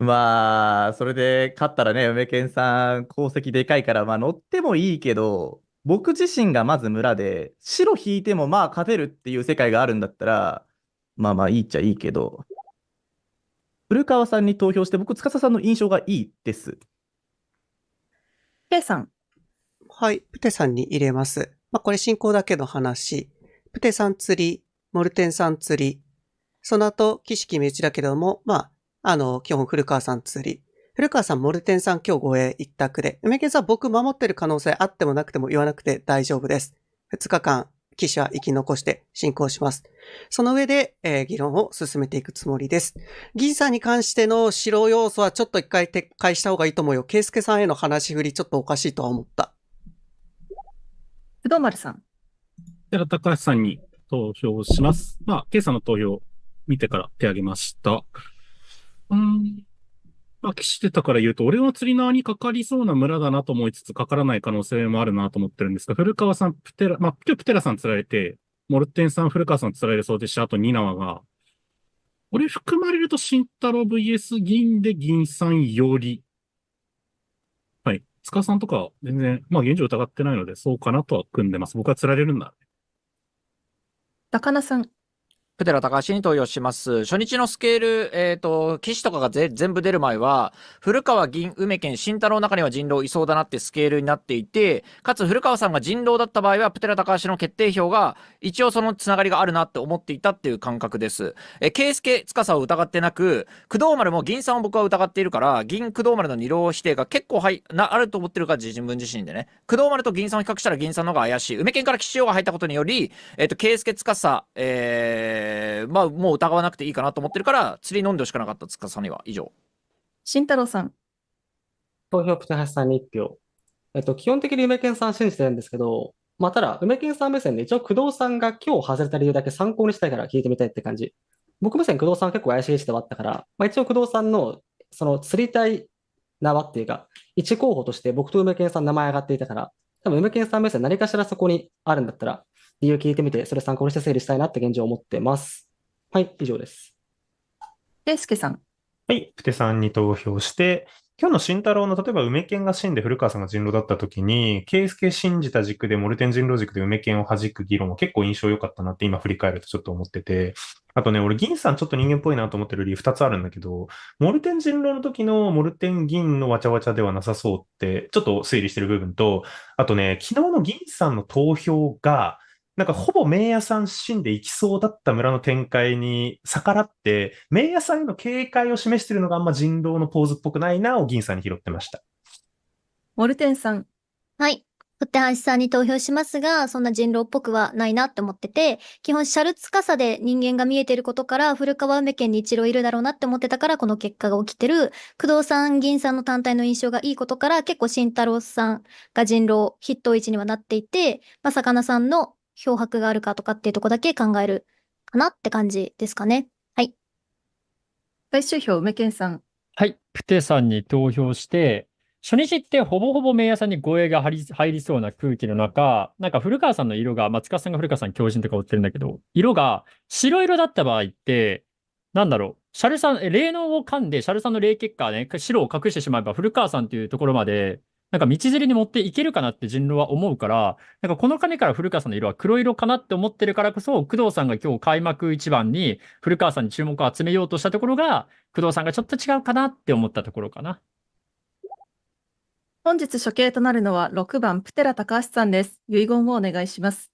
あ、まあ、それで勝ったらね、梅健さん、功績でかいから、まあ乗ってもいいけど、僕自身がまず村で、白引いてもまあ勝てるっていう世界があるんだったら、まあまあいいっちゃいいけど、古川さんに投票して、僕、司さんの印象がいいです。ペさん。はい、プテさんに入れます。まあ、これ進行だけの話。プテさん釣り、モルテンさん釣り、その後、岸木打ちだけれども、まあ、あの、基本古川さん釣り。古川さん、モルテンさん、今日護衛一択で。梅木さん、僕守ってる可能性あってもなくても言わなくて大丈夫です。2日間、記者は生き残して進行します。その上で、えー、議論を進めていくつもりです。銀さんに関しての白要素はちょっと一回撤回した方がいいと思うよ。圭介さんへの話振りちょっとおかしいとは思った。不動丸さん。寺高橋さんに投票します。まあ、圭さんの投票見てから手挙げました。うん飽きしてたから言うと、俺は釣り縄にかかりそうな村だなと思いつつ、かからない可能性もあるなと思ってるんですが、古川さん、プテラ、まあ、今日プテラさん釣られて、モルテンさん、古川さん釣られそうでした。あと、ニナワが、俺含まれると、慎太郎 VS 銀で銀さんより、はい。塚さんとか、全然、まあ、現状疑ってないので、そうかなとは組んでます。僕は釣られるんだ。高菜さん。プテラ高橋に投票します。初日のスケール、えっ、ー、と、騎士とかが全部出る前は、古川銀、梅県、慎太郎の中には人狼いそうだなってスケールになっていて、かつ古川さんが人狼だった場合は、プテラ高橋の決定票が、一応そのつながりがあるなって思っていたっていう感覚です。えー、圭介司を疑ってなく、工藤丸も銀さんを僕は疑っているから、銀工藤丸の二郎否定が結構はい、な、あると思ってるから自分自身でね。工藤丸と銀さんを比較したら銀さんの方が怪しい。梅県から士王が入ったことにより、えっ、ー、と、圭介司、えー、まあ、もう疑わなくていいかなと思ってるから、釣り飲んでほしかなかった、塚さんには。以上。慎太郎さん。投票、プテハシさんに1票。えっと、基本的に梅健さん信じてるんですけど、まあ、ただ、梅健さん目線で一応工藤さんが今日外れた理由だけ参考にしたいから聞いてみたいって感じ。僕目線、工藤さん結構怪しい人ではあったから、まあ、一応工藤さんの、その釣りたい縄っていうか、一候補として僕と梅健さん名前上がっていたから、多分梅健さん目線何かしらそこにあるんだったら、理由聞いてみて、それ参考にして整理したいなって現状思ってます。はい、以上です。で、すけさん。はい、プテさんに投票して、今日の慎太郎の例えば梅犬が死んで古川さんが人狼だった時に、圭介信じた軸でモルテン人狼軸で梅犬を弾く議論は結構印象良かったなって今振り返るとちょっと思ってて、あとね、俺銀さんちょっと人間っぽいなと思ってる理由2つあるんだけど、モルテン人狼の時のモルテン銀のわちゃわちゃではなさそうって、ちょっと推理してる部分と、あとね、昨日の銀さんの投票が、なんかほぼ名屋さん死んでいきそうだった村の展開に逆らって、名屋さんへの警戒を示しているのがあんま人狼のポーズっぽくないなを銀さんに拾ってました。モルテンさん。はい。古典シさんに投票しますが、そんな人狼っぽくはないなって思ってて、基本シャルツカサで人間が見えてることから、古川梅県に一郎いるだろうなって思ってたから、この結果が起きてる。工藤さん、銀さんの単体の印象がいいことから、結構慎太郎さんが人狼筆頭位置にはなっていて、まあ、魚さんの漂白があるかとかっていうとこだけ考えるかなって感じですかね。はい。最終票、梅健さん。はい。プテさんに投票して、初日ってほぼほぼ名屋さんに護衛が入りそうな空気の中、なんか古川さんの色が、松川さんが古川さん狂人とか追ってるんだけど、色が白色だった場合って、なんだろう、シャルさん、霊能を噛んで、シャルさんの霊結果ね、白を隠してしまえば、古川さんというところまでなんか道れに持っていけるかなって人狼は思うから、なんかこの金から古川さんの色は黒色かなって思ってるからこそ、工藤さんが今日開幕一番に古川さんに注目を集めようとしたところが、工藤さんがちょっと違うかなって思ったところかな。本日処刑となるのは6番プテラ高橋さんです。遺言をお願いします。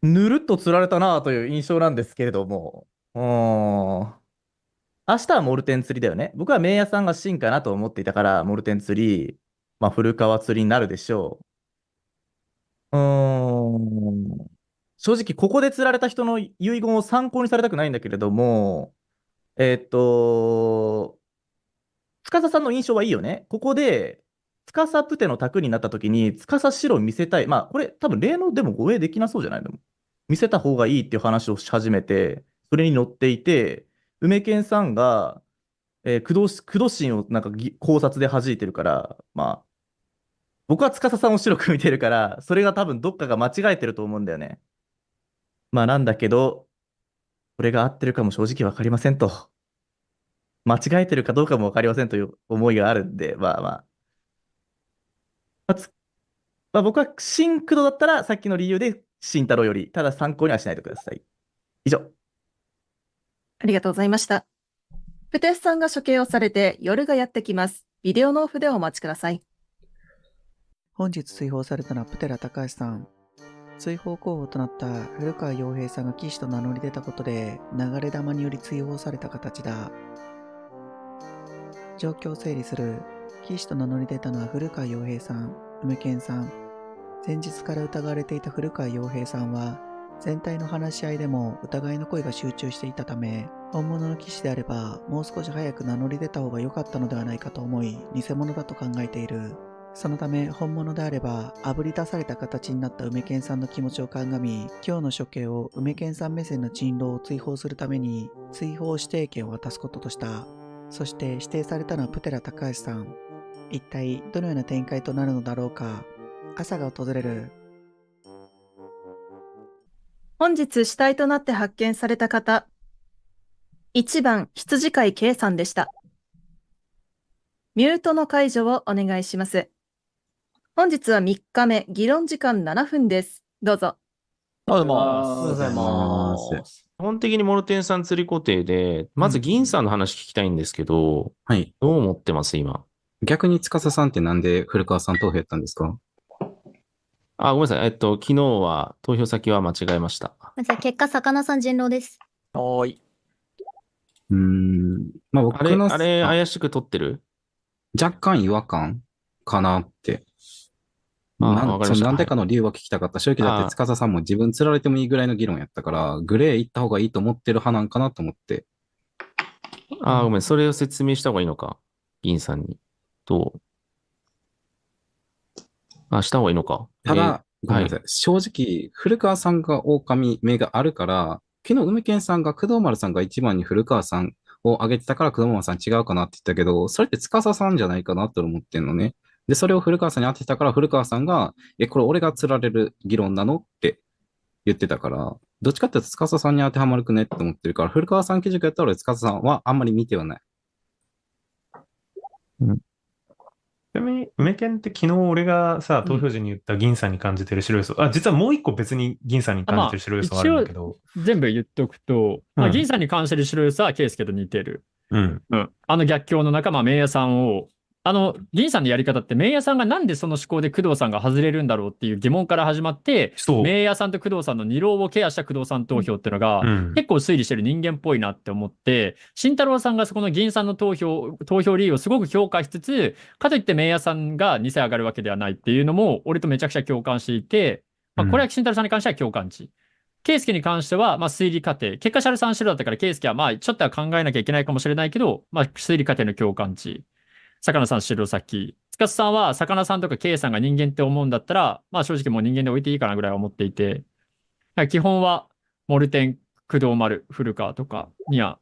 ぬるっと釣られたなという印象なんですけれども、うん。明日はモルテン釣りだよね。僕は名屋さんが真かなと思っていたから、モルテン釣り、まあ、古川釣りになるでしょう。うーん。正直、ここで釣られた人の遺言を参考にされたくないんだけれども、えー、っと、司さんの印象はいいよね。ここで、司プテの卓になった時に、司白見せたい。まあ、これ多分例のでも護衛できなそうじゃないでも。見せた方がいいっていう話をし始めて、それに乗っていて、梅健さんが、えー、工藤、工藤心をなんか考察で弾いてるから、まあ、僕は司さんを白く見てるから、それが多分どっかが間違えてると思うんだよね。まあなんだけど、これが合ってるかも正直わかりませんと。間違えてるかどうかもわかりませんという思いがあるんで、まあまあ。まあ、まあ、僕は新工藤だったらさっきの理由で慎太郎より、ただ参考にはしないでください。以上。ありがとうございました。プテスさんが処刑をされて夜がやってきます。ビデオオフでお待ちください。本日追放されたのはプテラ高橋さん。追放候補となった古川洋平さんが騎士と名乗り出たことで流れ弾により追放された形だ。状況を整理する。騎士と名乗り出たのは古川洋平さん、梅健さん。前日から疑われていた古川洋平さんは全体の話し合いでも疑いの声が集中していたため本物の騎士であればもう少し早く名乗り出た方が良かったのではないかと思い偽物だと考えているそのため本物であればあぶり出された形になった梅健さんの気持ちを鑑み今日の処刑を梅健さん目線の人狼を追放するために追放指定権を渡すこととしたそして指定されたのはプテラ高橋さん一体どのような展開となるのだろうか朝が訪れる本日死体となって発見された方、1番羊飼い K さんでした。ミュートの解除をお願いします。本日は3日目、議論時間7分です。どうぞ。おはようございます。ます基本的にモルテンさん釣り固定で、まず銀さんの話聞きたいんですけど、うん、はい。どう思ってます、今。逆に司さんってなんで古川さん投票やったんですかあ、ごめんなさい。えっと、昨日は投票先は間違えました。じゃあ結果、魚さん人狼です。はーい。うん。まあ僕のあれ、あれ怪しく取ってる若干違和感かなって。ああ、何でかの理由は聞きたかった。正直だって、司さんも自分釣られてもいいぐらいの議論やったから、グレー行った方がいいと思ってる派なんかなと思って。ああ、ごめん。それを説明した方がいいのか。銀さんに。どうあ、した方がいいのか。ただ、えー、ごめんなさい。はい、正直、古川さんが狼目があるから、昨日梅健さんが工藤丸さんが一番に古川さんを挙げてたから工藤丸さん違うかなって言ったけど、それって司さんじゃないかなって思ってんのね。で、それを古川さんに当てたから、古川さんが、え、これ俺が釣られる議論なのって言ってたから、どっちかっていうと司さんに当てはまるくねって思ってるから、古川さん基準やったら俺司さんはあんまり見てはない。うんなみに、梅犬って昨日俺がさ、投票時に言った銀さんに感じてる白い要素、あ、実はもう一個別に銀さんに感じてる白い要素あるんだけど。全部言っとくと、まあ、銀さんに関してる白い要素は圭介と似てる。うん。うん、あの逆境の中、まあ、名屋さんをあの、銀さんのやり方って、名屋さんがなんでその思考で工藤さんが外れるんだろうっていう疑問から始まって、名屋さんと工藤さんの二郎をケアした工藤さん投票っていうのが、結構推理してる人間っぽいなって思って、慎太郎さんがそこの銀さんの投票、投票理由をすごく評価しつつ、かといって名屋さんが2世上がるわけではないっていうのも、俺とめちゃくちゃ共感していて、まあ、これは慎太郎さんに関しては共感値。ケイスケに関しては、まあ、推理過程。結果、シャルさん白だったから、ケイスケは、まあ、ちょっとは考えなきゃいけないかもしれないけど、まあ、推理過程の共感値。魚さん知るさっき。塚さんは、魚さんとか K さんが人間って思うんだったら、まあ正直もう人間で置いていいかなぐらい思っていて、基本は、モルテン、工藤丸、古川とか、には。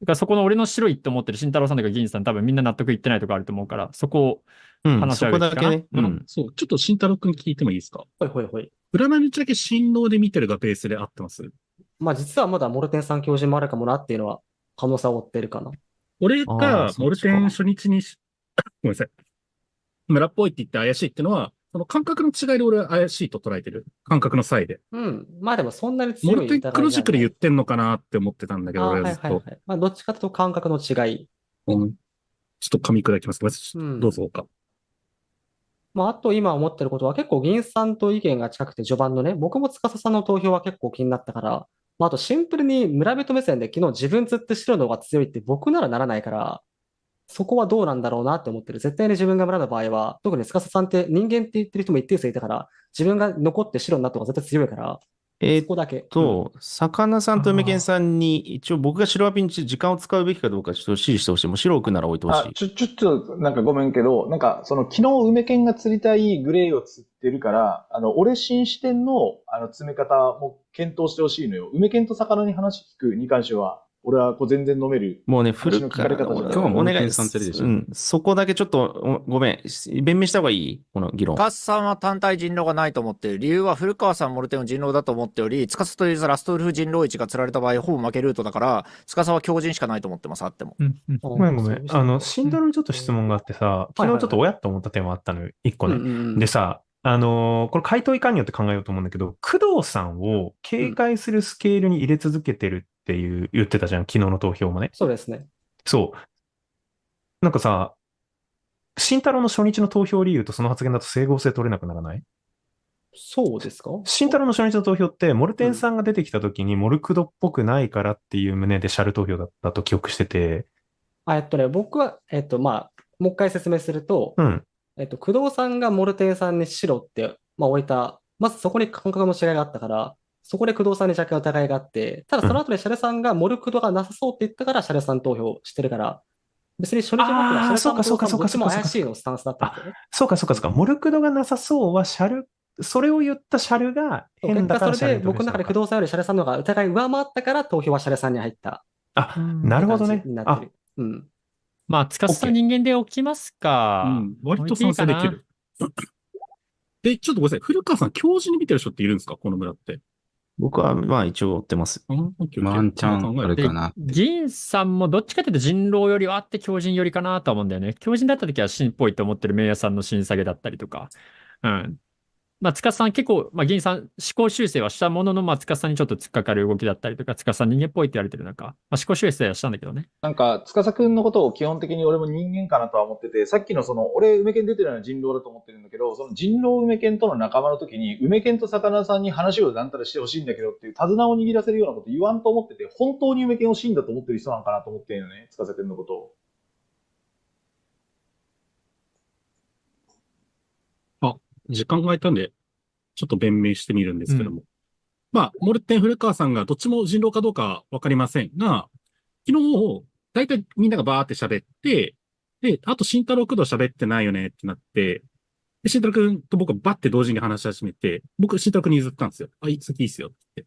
だからそこの俺の白いって思ってる慎太郎さんとか議員さん多分みんな納得いってないとこあると思うから、そこを話し合うべきかな、うん、そこだけね、うん。そう、ちょっと慎太郎君ん聞いてもいいですかほいほいほい。占いのっちだけ振動で見てるがベースで合ってますまあ実はまだモルテンさん教授もあるかもなっていうのは可能性を追ってるかな。俺がモルテン初日に知っ [LAUGHS] ごめんなさい。村っぽいって言って怪しいってのは、その感覚の違いで俺は怪しいと捉えてる。感覚の際で。うん。まあでもそんなに強いモルテックロジックで言ってんのかなって思ってたんだけど、俺はずっと。はいはいはい、まあどっちかとと感覚の違い。うん。ちょっと噛み砕きます。うん、どうぞか。まあ、あと今思ってることは結構議員さんと意見が近くて序盤のね、僕も司さんの投票は結構気になったから、まあ、あとシンプルに村人目線で昨日自分釣って白の方が強いって僕ならならないから、そこはどうなんだろうなって思ってる。絶対に自分が村の場合は、特に司さんって人間って言ってる人も一定数いたから、自分が残って白になった方が絶対強いから、えー、ここだけ。と、うん、魚さんと梅犬さんに、一応僕が白ワピに時間を使うべきかどうかちょっと指示してほしい。もう白くなら置いてほしい。ちょ、ちょ、っと、なんかごめんけど、なんかその昨日梅犬が釣りたいグレーを釣ってるから、あの、俺新視点のあの詰め方も検討してほしいのよ。梅犬と魚に話聞くに関しては、俺はこう全然飲める。もうね、古くから、今日もお願いさでうん。そこだけちょっとごめん、弁明した方がいいこの議論。カスさんは単体人狼がないと思っている。理由は古川さん、モルテンを人狼だと思っており、司というラストウルフ人狼一が釣られた場合、ほぼ負けルートだから、司は強人しかないと思ってます、あっても。うん、うん、ごめんごめん。あの、シンドルにちょっと質問があってさ、昨日ちょっと親と思った点もあったのよ、1個ね。でさ、あのー、これ回答いかんによって考えようと思うんだけど、工藤さんを警戒するスケールに入れ続けてるっていう言ってたじゃん、昨日の投票もね。そうですね。そう。なんかさ、慎太郎の初日の投票理由とその発言だと整合性取れなくならないそうですか慎太郎の初日の投票って、モルテンさんが出てきたときに、モルクドっぽくないからっていう旨でシャル投票だったと記憶してて。あえっとね、僕は、えっと、まあ、もう一回説明すると、うん、えっと、工藤さんがモルテンさんに白って、まあ、置いた、まずそこに感覚の違いがあったから、そこで工藤さんに若干疑いがあって、ただその後でシャレさんがモルクドがなさそうって言ったから、シャレさん投票してるから、別に初日僕シャレさん投票も怪しいのスタンスだったんでね。そうか、そうか、そうか、モルクとがなさそうは、シャル、それを言ったシャルが変だからそれで僕の中で工藤さんよりシャレさんの方が疑い上回ったから、投票はシャレさんに入った。あ、なるほどね。うん。まあ、つかた人間で起きますか。うん、割と賛成できる。[COUGHS] で、ちょっとごめんなさい。古川さん、教授に見てる人っているんですかこの村って。僕は、まあ一応追ってます。ワンチャンあるかな。銀さんもどっちかというと人狼よりはあって狂人よりかなと思うんだよね。狂人だった時は新っぽいと思ってる名屋さんの新下げだったりとか。うん。まあ、塚さん結構、まあ、議さん、思考修正はしたものの、まあ、塚さんにちょっと突っかかる動きだったりとか、塚さん人間っぽいって言われてる中、まあ、思考修正はしたんだけどね。なんか、司んのことを基本的に俺も人間かなとは思ってて、さっきのその、俺、梅犬出てるのは人狼だと思ってるんだけど、その人狼梅犬との仲間の時に、梅犬と魚さんに話をなんたらしてほしいんだけどっていう、手綱を握らせるようなこと言わんと思ってて、本当に梅犬を死んだと思ってる人なんかなと思ってるよね、司んのことを。時間が空いたんで、ちょっと弁明してみるんですけども。うん、まあ、モルテン・古川さんがどっちも人狼かどうかわかりませんが、昨日、だいたいみんながバーって喋って、で、あと慎太郎くんと喋ってないよねってなって、で、慎太郎くんと僕はバッて同時に話し始めて、僕、慎太郎くんに譲ったんですよ。あ、いい、先いいっすよって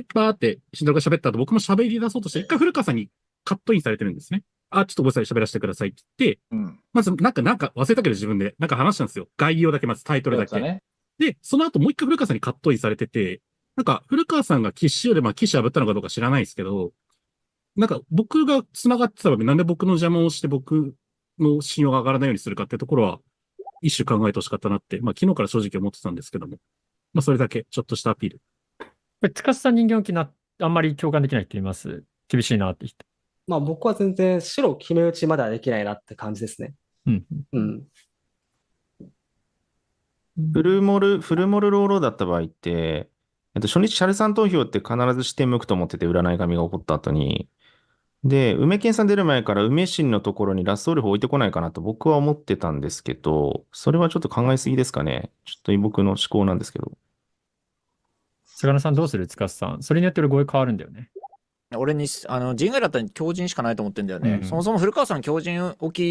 で、バーって慎太郎くん喋った後、僕も喋り出そうとして、一回古川さんにカットインされてるんですね。あ、ちょっとごめんなさい、喋らせてくださいって言って、うん、まず、なんか、なんか忘れたけど自分で、なんか話したんですよ。概要だけ、まずタイトルだけ。ね、で、その後もう一回古川さんにカットインされてて、なんか、古川さんが騎士より、まあ、騎士破ったのかどうか知らないですけど、なんか、僕が繋がってたわけ、なんで僕の邪魔をして僕の信用が上がらないようにするかってところは、一種考えてほしかったなって、まあ、昨日から正直思ってたんですけども。まあ、それだけ、ちょっとしたアピール。これ、司さん人間気な、あんまり共感できないって言います。厳しいなって人。まあ僕は全然白決め打ちまではできないなって感じですね。うん。うん。フルモル、フルモルローローだった場合って、えっと、初日シャルさん投票って必ず視点向くと思ってて、占い神が起こった後に。で、梅健さん出る前から梅心のところにラストオルフ置いてこないかなと僕は思ってたんですけど、それはちょっと考えすぎですかね。ちょっと僕の思考なんですけど。菅野さんどうする塚さん。それによってる声変わるんだよね。俺に、あの、陣外だったら強靭しかないと思ってんだよね。うんそもそも古川さん強靭置き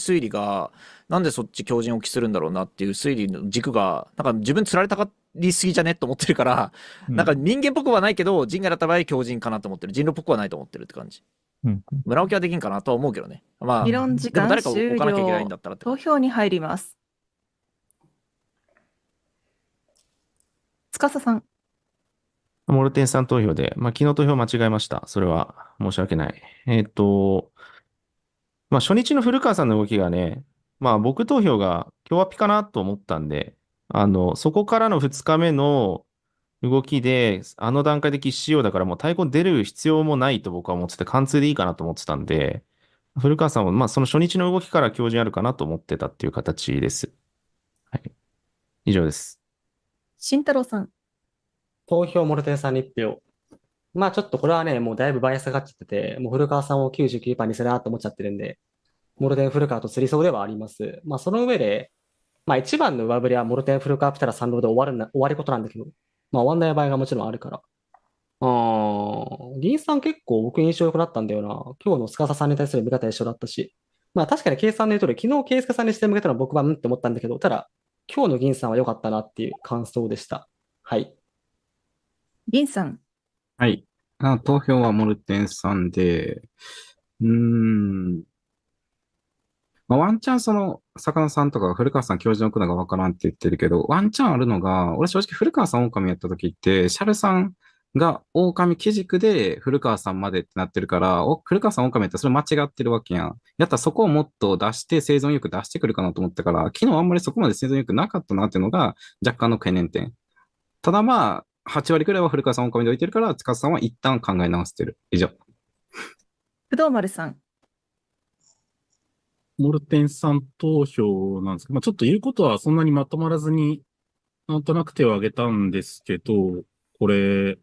推理が、なんでそっち強靭置きするんだろうなっていう推理の軸が、なんか自分釣られたかりすぎじゃねと思ってるから、なんか人間っぽくはないけど、陣外だった場合強靭かなと思ってる。人狼っぽくはないと思ってるって感じ。うん、村置きはできんかなとは思うけどね。まあ、議論時誰か置かなきゃいけないんだったら投票に入ります。司さん。モルテンさん投票で、まあ、昨日投票間違えました。それは申し訳ない。えっ、ー、と、まあ、初日の古川さんの動きがね、まあ、僕投票が今日はピかなと思ったんで、あの、そこからの2日目の動きで、あの段階で喫使用だからもう太鼓出る必要もないと僕は思ってて、貫通でいいかなと思ってたんで、古川さんも、まあ、その初日の動きから強靭あるかなと思ってたっていう形です。はい。以上です。慎太郎さん。投票モルテンさんに1票。まあちょっとこれはね、もうだいぶバイアスがかっちゃってて、もう古川さんを99%にするなと思っちゃってるんで、モルテン古川と釣りそうではあります。まあその上で、まあ一番の上振れはモルテン古川プタラ3浪で終わるな、終わることなんだけど、まあ終わんない場合がもちろんあるから。あー、銀さん結構僕印象良くなったんだよな。今日の司さんに対する見方一緒だったし。まあ確かに計算で言うとり、昨日圭介さんにして向けたのは僕はうんって思ったんだけど、ただ、今日の銀さんは良かったなっていう感想でした。はい。リンさん。はい。あ投票はモルテンさんで、うーん。まあ、ワンチャンその、魚さんとか古川さん教授のこのがわからんって言ってるけど、ワンチャンあるのが、俺正直古川さん狼やった時って、シャルさんが狼基軸で古川さんまでってなってるから、お古川さん狼やったらそれ間違ってるわけやん。やったらそこをもっと出して生存欲出してくるかなと思ったから、昨日あんまりそこまで生存欲なかったなっていうのが若干の懸念点。ただまあ、8割くらいは古川さんを込みでおいてるから、塚さんは一旦考え直してる。以上。不動丸さん。モルテンさん投票なんですけど、まあ、ちょっと言うことはそんなにまとまらずに、なんとなく手を挙げたんですけど、これ、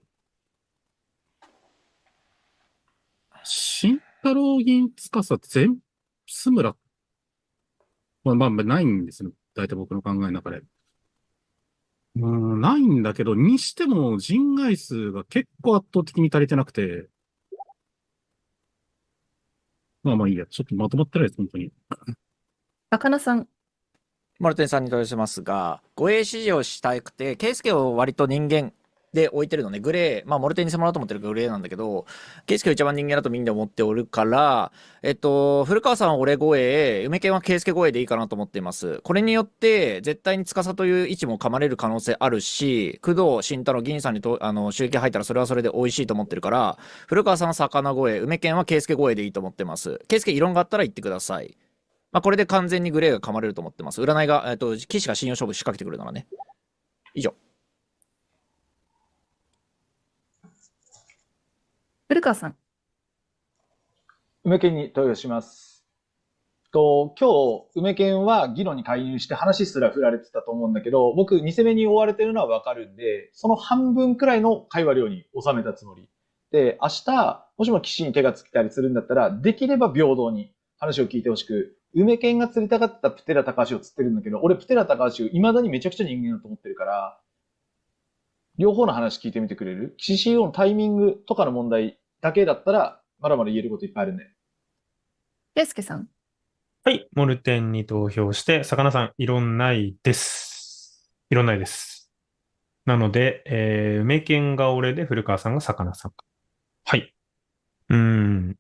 慎太郎銀司全、すむら、まあ、まあ、ないんですね。大体僕の考えの中で。うん、ないんだけど、にしても人外数が結構圧倒的に足りてなくて。まあまあいいや。ちょっとまとまってないです、本当に。高菜さん。マルテンさんに問いしますが、護衛指示をしたくて、ケイスケを割と人間で置いてるのね、グレー、まあ、モルテにしてもらおうと思ってるグレーなんだけど、景色を一番人間だとみんな思っておるから、えっと、古川さんは俺声、梅犬は圭介声でいいかなと思っています。これによって、絶対に司という位置も噛まれる可能性あるし、工藤慎太郎議員さんにと、あの、集計入ったらそれはそれで美味しいと思ってるから、古川さんは魚声、梅犬は圭介声でいいと思ってます。圭介異論があったら言ってください。まあ、これで完全にグレーが噛まれると思ってます。占いが、えっと、騎士が信用勝負仕掛けてくるならね。以上。古川さん。梅県に投与します。と今日、梅県は議論に介入して話すら振られてたと思うんだけど、僕、偽目に追われてるのはわかるんで、その半分くらいの会話量に収めたつもり。で、明日、もしも岸に手がつきたりするんだったら、できれば平等に話を聞いてほしく、梅犬が釣りたかったプテラ高橋を釣ってるんだけど、俺プテラ高橋を未だにめちゃくちゃ人間だと思ってるから、両方の話聞いてみてくれる c CO のタイミングとかの問題だけだったら、まだまだ言えることいっぱいあるね。すけさん。はい、モルテンに投票して、さかなさん、いろんないです。いろんないです。なので、えー、梅犬が俺で、古川さんがさかなさん。はい。うん。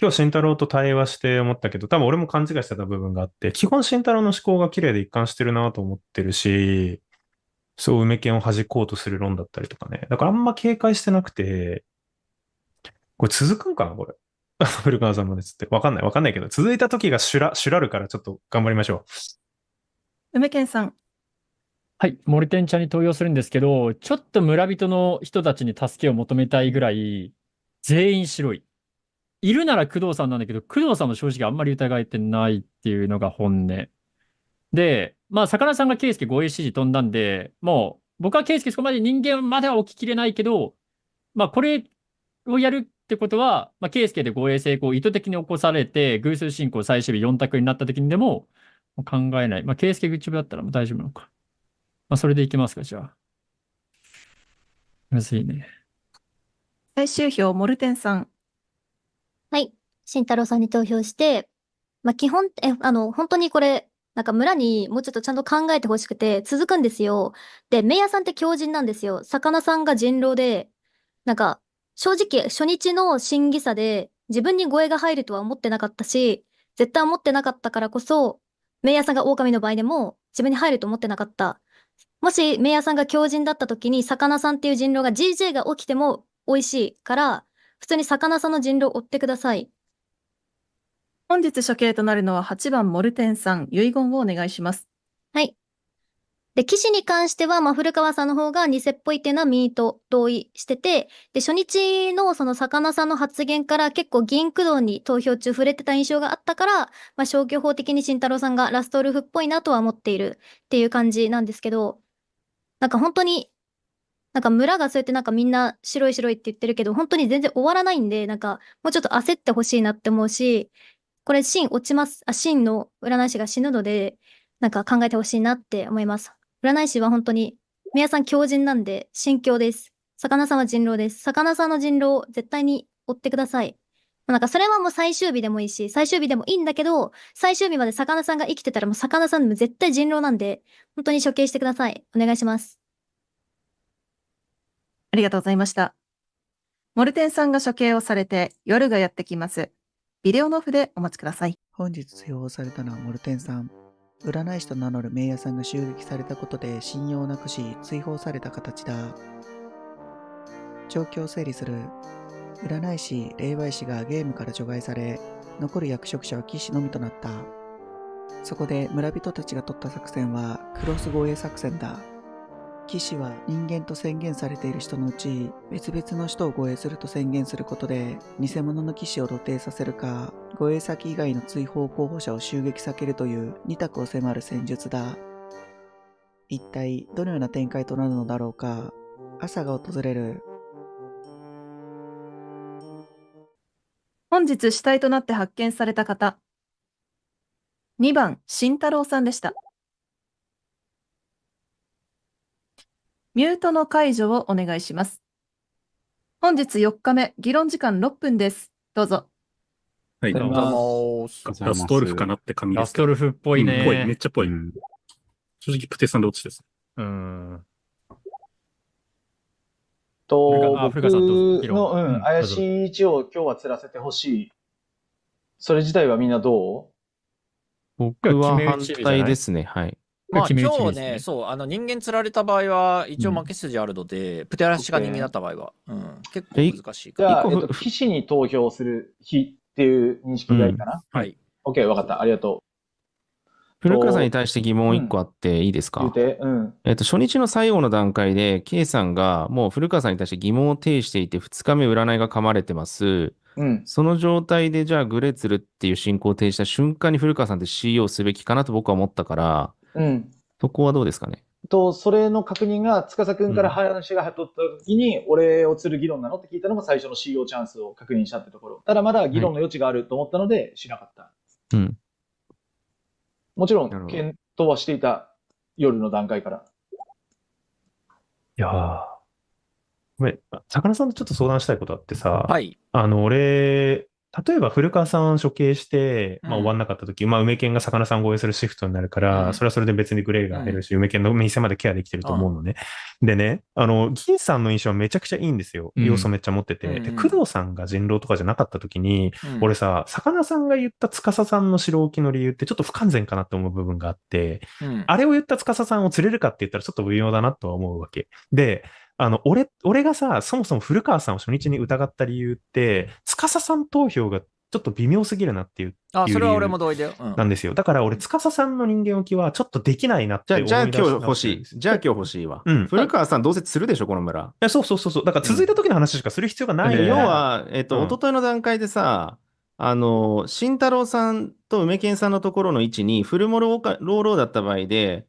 今日、慎太郎と対話して思ったけど、多分俺も勘違いしてた部分があって、基本慎太郎の思考が綺麗で一貫してるなと思ってるし、そう梅めを弾こうとする論だったりとかね。だからあんま警戒してなくて、これ続くんかなこれ。[LAUGHS] 古川さんのですって。わかんない、わかんないけど、続いた時がシュラ、シュラるからちょっと頑張りましょう。梅健さん。はい、森天茶に登用するんですけど、ちょっと村人の人たちに助けを求めたいぐらい、全員白い。いるなら工藤さんなんだけど、工藤さんの正直あんまり疑えてないっていうのが本音。で、まあ、魚さんが圭介護衛指示飛んだんで、もう、僕は圭介そこまで人間までは起ききれないけど、まあ、これをやるってことは、まあ、圭介で護衛成功を意図的に起こされて、偶数進行最終日4択になった時にでも、も考えない。まあ、圭介グッチョブだったらもう大丈夫なのか。まあ、それでいきますか、じゃあ。むずいね。最終票、モルテンさん。はい。慎太郎さんに投票して、まあ、基本、え、あの、本当にこれ、なんか村にもうちょっとちゃんと考えてほしくて、続くんですよ。で、麺屋さんって狂人なんですよ。魚さんが人狼で、なんか、正直、初日の審議差で、自分に護衛が入るとは思ってなかったし、絶対思ってなかったからこそ、名屋さんが狼の場合でも、自分に入ると思ってなかった。もし、名屋さんが狂人だった時に、魚さんっていう人狼が GJ が起きても美味しいから、普通に魚さんの人狼を追ってください。本日処刑となるのは8番モルテンさん、遺言をお願いします。はい。で、騎士に関しては、まあ、古川さんの方が偽っぽいっていうのはミーと同意してて、で、初日のその魚さんの発言から結構銀駆動に投票中触れてた印象があったから、まあ、消去法的に慎太郎さんがラストルフっぽいなとは思っているっていう感じなんですけど、なんか本当に、なんか村がそうやってなんかみんな白い白いって言ってるけど、本当に全然終わらないんで、なんかもうちょっと焦ってほしいなって思うし、これ、真落ちます。あ、真の占い師が死ぬので、なんか考えてほしいなって思います。占い師は本当に、皆さん狂人なんで、心境です。魚さんは人狼です。魚さんの人狼、絶対に追ってください。なんかそれはもう最終日でもいいし、最終日でもいいんだけど、最終日まで魚さんが生きてたらもう魚さんでも絶対人狼なんで、本当に処刑してください。お願いします。ありがとうございました。モルテンさんが処刑をされて夜がやってきます。ビデオのフでお待ちください。本日通報されたのはモルテンさん。占い師と名乗る名屋さんが襲撃されたことで信用をなくし追放された形だ。状況を整理する。占い師、霊媒師がゲームから除外され、残る役職者は騎士のみとなった。そこで村人たちが取った作戦はクロス護衛作戦だ。騎士は人間と宣言されている人のうち別々の人を護衛すると宣言することで偽物の騎士を露呈させるか護衛先以外の追放候補者を襲撃避けるという2択を迫る戦術だ一体どのような展開となるのだろうか朝が訪れる本日死体となって発見された方2番慎太郎さんでしたミュートの解除をお願いします。本日4日目、議論時間6分です。どうぞ。はい、どうも。ラストルフかなって感じラストルフっぽいね、ぽい、めっちゃぽい。うん、正直、プテさんで落ちです。うん。と、僕の、うん、怪しい位置を今日は釣らせてほしい。それ自体はみんなどう僕は反対ですね、はい。まあ、今日ね、そう、あの人間釣られた場合は、一応負け筋あるので、うん、プテラシが人間だった場合は、うん、結構難しいから。じゃあ、えっと、騎士に投票する日っていう認識がいいかな、うん、はい。OK、分かった。ありがとう。古川さんに対して疑問1個あっていいですか、うん、えっと、初日の最後の段階で、K さんがもう古川さんに対して疑問を呈していて、2日目占いが噛まれてます。うん、その状態でじゃあグレツルっていう進行を呈した瞬間に古川さんって CO すべきかなと僕は思ったから、うん。そこはどうですかねと、それの確認が、司君から話が入った時に、うん、俺を釣る議論なのって聞いたのが最初の CO チャンスを確認したってところ。ただまだ議論の余地があると思ったので、しなかった。うん。もちろん、検討はしていた夜の段階から。いやー。ごめん、魚さんとちょっと相談したいことあってさ、はい。あの、俺、例えば古川さん処刑して、まあ、終わんなかった時、うん、まあ、梅犬が魚さん超えするシフトになるから、うん、それはそれで別にグレーが入るし、うん、梅犬の店までケアできてると思うのね。でね、あの、銀さんの印象はめちゃくちゃいいんですよ。要素めっちゃ持ってて。で、工藤さんが人狼とかじゃなかった時に、俺さ、魚さんが言った司さんの白置きの理由ってちょっと不完全かなって思う部分があって、あれを言った司さんを釣れるかって言ったらちょっと微妙だなとは思うわけ。で、あの、俺、俺がさ、そもそも古川さんを初日に疑った理由って、司さん投票がちょっと微妙すぎるなっていう。あ、それは俺も同意だよ。なんですよ。だから俺、司さんの人間置きはちょっとできないなって思いじゃあ今日欲しい。じゃあ今日欲しいわ。うん。古川さんどうせするでしょ、この村。いや、そうそうそうそう。だから続いた時の話しかする必要がない、要は、えっ、と、一昨日の段階でさ、あの、慎太郎さんと梅健さんのところの位置に、フルモ朗ローローだった場合で、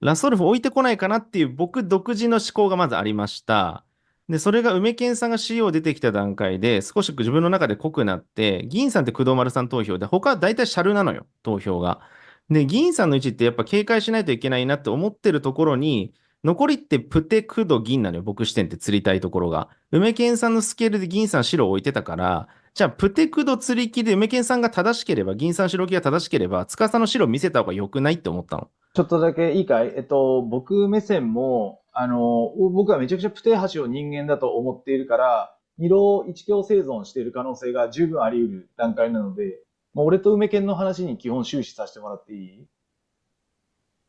ラストルフ置いてこないかなっていう僕独自の思考がまずありました。で、それが梅健さんが CO 出てきた段階で、少し自分の中で濃くなって、議員さんって工藤丸さん投票で、他は大体シャルなのよ、投票が。で、議員さんの位置ってやっぱ警戒しないといけないなって思ってるところに、残りってプテ、工藤、銀なのよ、僕視点って釣りたいところが。梅健さんのスケールで銀さん白を置いてたから、じゃあ、プテクド釣り木で梅健さんが正しければ、銀さん白木が正しければ、司の白を見せた方が良くないって思ったの。ちょっとだけいいかいえっと、僕目線も、あの、僕はめちゃくちゃプテハシを人間だと思っているから、二郎一強生存している可能性が十分あり得る段階なので、もう俺と梅犬の話に基本終始させてもらっていい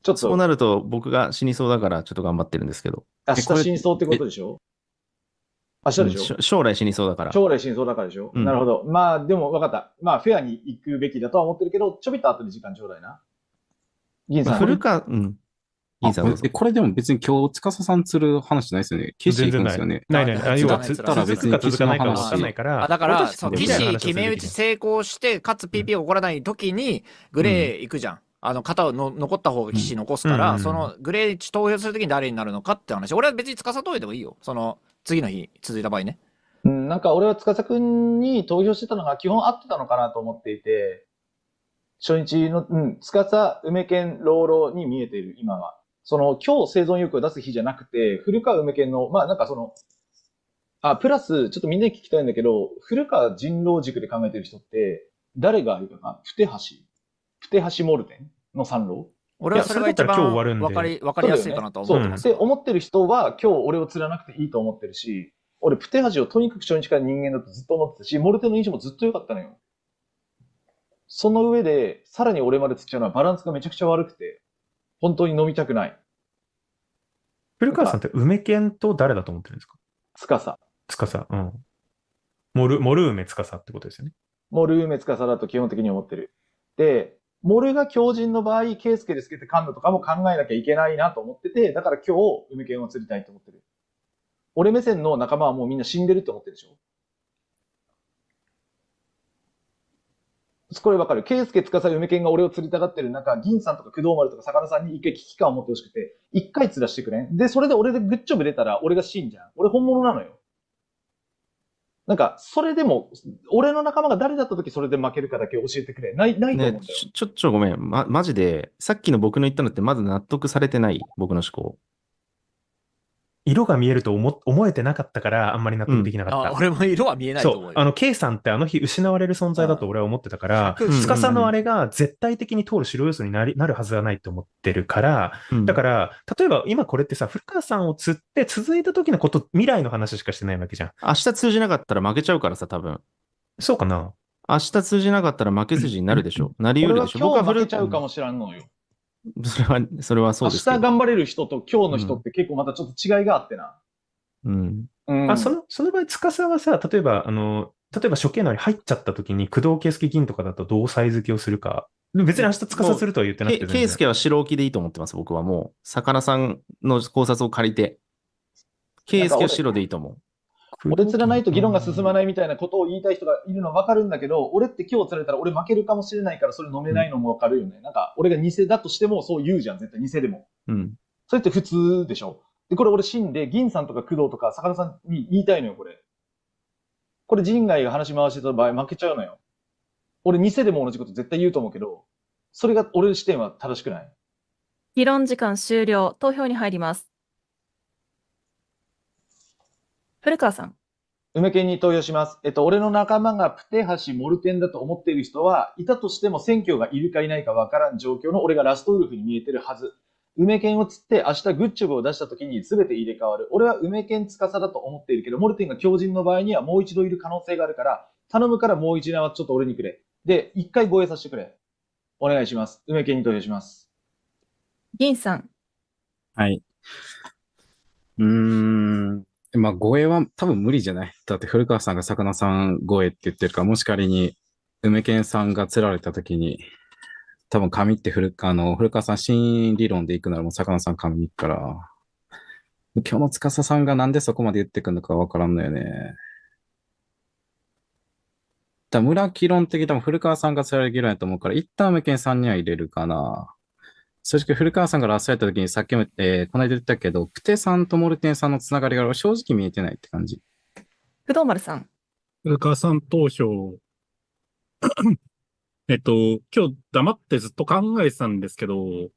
ちょっと。そうなると僕が死にそうだからちょっと頑張ってるんですけど。明日死にそうってことでしょ明日でしょ、うん、将来死にそうだから。将来死にそうだからでしょ、うん、なるほど。まあでも分かった。まあフェアに行くべきだとは思ってるけど、ちょびっと後で時間ちょうだいな。銀さん。古川、うん。銀さんこれでも別に今日、司さん釣る話ないですよね。士行くんですよね。ないないない。だったら別にかないからあだから、そう決め打ち成功して、かつ PP が起こらない時に、グレー行くじゃん。うんあの肩をの残った方が騎士残すから、そのグレー投票するときに誰になるのかって話、俺は別に司投票でもいいよ、その次の日、続いた場合ね。うん、なんか俺は司君に投票してたのが基本合ってたのかなと思っていて、初日の、うん、つかさ、梅県老老に見えている、今は。その、今日生存欲を出す日じゃなくて、古川梅県の、まあなんかその、あ、プラス、ちょっとみんなに聞きたいんだけど、古川人狼軸で考えてる人って、誰がいるかなプテハシ。プテハシモルテンの三郎俺はそれが一番分かりわかりやすいかなと思ってます。ね、思ってる人は、今日俺を釣らなくていいと思ってるし、俺、プテハシをとにかく初日から人間だとずっと思ってたし、モルテンの印象もずっと良かったのよ。その上で、さらに俺まで釣っちゃうのはバランスがめちゃくちゃ悪くて、本当に飲みたくない。古川さんって梅犬と誰だと思ってるんですかつかさ。つかさ、うん。モル、モル梅つかさってことですよね。モル梅つかさだと基本的に思ってる。で、モルが狂人の場合、ケイスケでつけて噛むとかも考えなきゃいけないなと思ってて、だから今日、梅犬を釣りたいと思ってる。俺目線の仲間はもうみんな死んでるって思ってるでしょこれわかる。さゆめ嫁犬が俺を釣りたがってる中、銀さんとか工藤丸とか魚さんに一回危機感を持ってほしくて、一回釣らしてくれん。で、それで俺でグッジョブ出たら、俺が死んじゃん。俺本物なのよ。なんか、それでも、俺の仲間が誰だった時それで負けるかだけ教えてくれ。ない、ないと思うんだよ。ね、ちょ、ちょ、ごめん。ま、マジで、さっきの僕の言ったのってまだ納得されてない、僕の思考。色が見えると思思えてなかったから、あんまり納得できなかった。うん、俺も色は見えないと思う。そう。あの、K さんってあの日失われる存在だと俺は思ってたから、つかさのあれが絶対的に通る白要素になりなるはずはないと思ってるから、うん、だから、例えば今これってさ、古川さんを釣って続いた時のこと、未来の話しかしてないわけじゃん。明日通じなかったら負けちゃうからさ、多分。そうかな。明日通じなかったら負け筋になるでしょ。なりうるでしょ。僕は負けちゃうかもしらんのよ。[LAUGHS] それは、それはそうです明日頑張れる人と今日の人って結構またちょっと違いがあってな。うん。うん、あそのその場合、司はさ、例えば、あの、例えば処刑のに入っちゃった時に、工藤圭介銀とかだとどう再付けをするか。別に明日司するとは言ってなくて。圭介は白置きでいいと思ってます、僕はもう。魚さんの考察を借りて。圭介は白でいいと思う。俺釣らないと議論が進まないみたいなことを言いたい人がいるのは分かるんだけど、俺って今日釣られたら俺負けるかもしれないからそれ飲めないのも分かるよね。うん、なんか、俺が偽だとしてもそう言うじゃん、絶対偽でも。うん。それって普通でしょ。で、これ俺死んで、銀さんとか工藤とか坂田さんに言いたいのよ、これ。これ人外が話回してた場合負けちゃうのよ。俺偽でも同じこと絶対言うと思うけど、それが俺の視点は正しくない。議論時間終了。投票に入ります。古川さん。梅県に投票します。えっと、俺の仲間がプテハシ、モルテンだと思っている人は、いたとしても選挙がいるかいないかわからん状況の俺がラストウルフに見えてるはず。梅犬を釣って明日グッチョブを出した時に全て入れ替わる。俺は梅犬司だと思っているけど、モルテンが強人の場合にはもう一度いる可能性があるから、頼むからもう一年はちょっと俺にくれ。で、一回護衛させてくれ。お願いします。梅犬に投票します。銀さん。はい。うーん。まあ、護衛は多分無理じゃないだって古川さんが魚さん護衛って言ってるから、もし仮に梅健さんが釣られた時に、多分紙って古あの古川さん新理論で行くならもう魚さん紙に行くから、今日の司さんがなんでそこまで言ってくるのかわからんのよね。だ村木論的多分古川さんが釣られる議論やと思うから、一旦梅健さんには入れるかな。正直、古川さんからあっされたときに、さっきも、えー、この間言ったけど、久テさんとモルテンさんのつながりが正直見えてないって感じ。不動丸さん。古川さん当初、[COUGHS] えっと、今日黙ってずっと考えてたんですけど、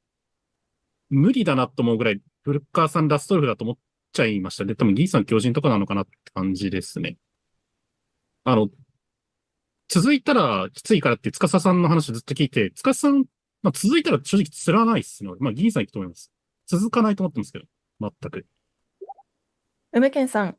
無理だなと思うぐらい、古川さんラストルフだと思っちゃいましたね。多分、ギーさん狂人とかなのかなって感じですね。あの、続いたらきついからって、司さんの話ずっと聞いて、司さんまあ、続いたら正直釣らないっすね。まあ、銀さん行くと思います。続かないと思ってますけど、全く。梅健さん。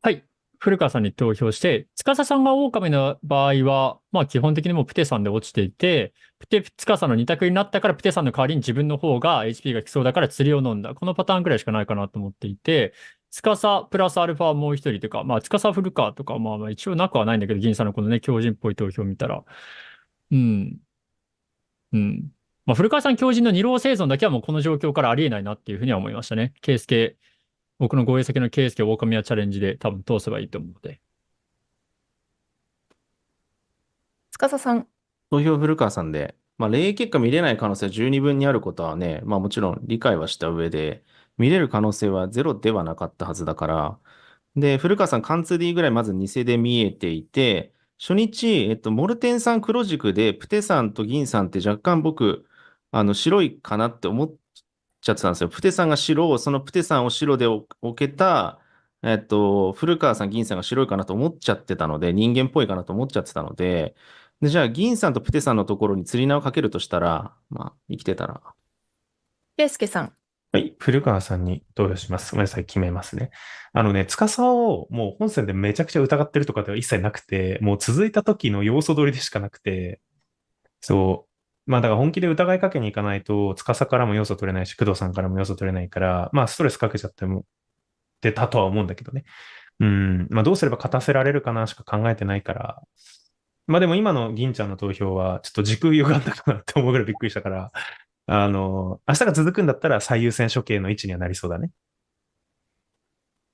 はい。古川さんに投票して、司さんが狼の場合は、まあ基本的にもプテさんで落ちていて、プテ、司の2択になったからプテさんの代わりに自分の方が HP が来そうだから釣りを飲んだ。このパターンくらいしかないかなと思っていて、司プラスアルファもう一人とか、まあ司古川とか、まあ一応なくはないんだけど、銀さんのこのね、強靭っぽい投票を見たら。うん。うん。まあ、古川さん教授の二郎生存だけはもうこの状況からありえないなっていうふうには思いましたね。ケース系、僕の護衛先のケース系狼はチャレンジで多分通せばいいと思うので。司さん。投票古川さんで、まあ、例結果見れない可能性は十二分にあることはね、まあもちろん理解はした上で、見れる可能性はゼロではなかったはずだから、で、古川さん、貫通 D ぐらいまず偽で見えていて、初日、えっと、モルテンさん黒軸で、プテさんと銀さんって若干僕、あの、白いかなって思っちゃってたんですよ。プテさんが白、を、そのプテさんを白で置けた、えっと、古川さん、銀さんが白いかなと思っちゃってたので、人間っぽいかなと思っちゃってたので、でじゃあ、銀さんとプテさんのところに釣り名をかけるとしたら、まあ、生きてたら。スケさん。はい、古川さんに投与します。ごめんなさい、決めますね。あのね、司をもう本戦でめちゃくちゃ疑ってるとかでは一切なくて、もう続いた時の要素取りでしかなくて、そう、まあだから本気で疑いかけに行かないと、司からも要素取れないし、工藤さんからも要素取れないから、まあストレスかけちゃっても、出たとは思うんだけどね。うん、まあどうすれば勝たせられるかなしか考えてないから、まあでも今の銀ちゃんの投票は、ちょっと時空歪んだかなって思うぐらいびっくりしたから、あの、明日が続くんだったら最優先処刑の位置にはなりそうだね。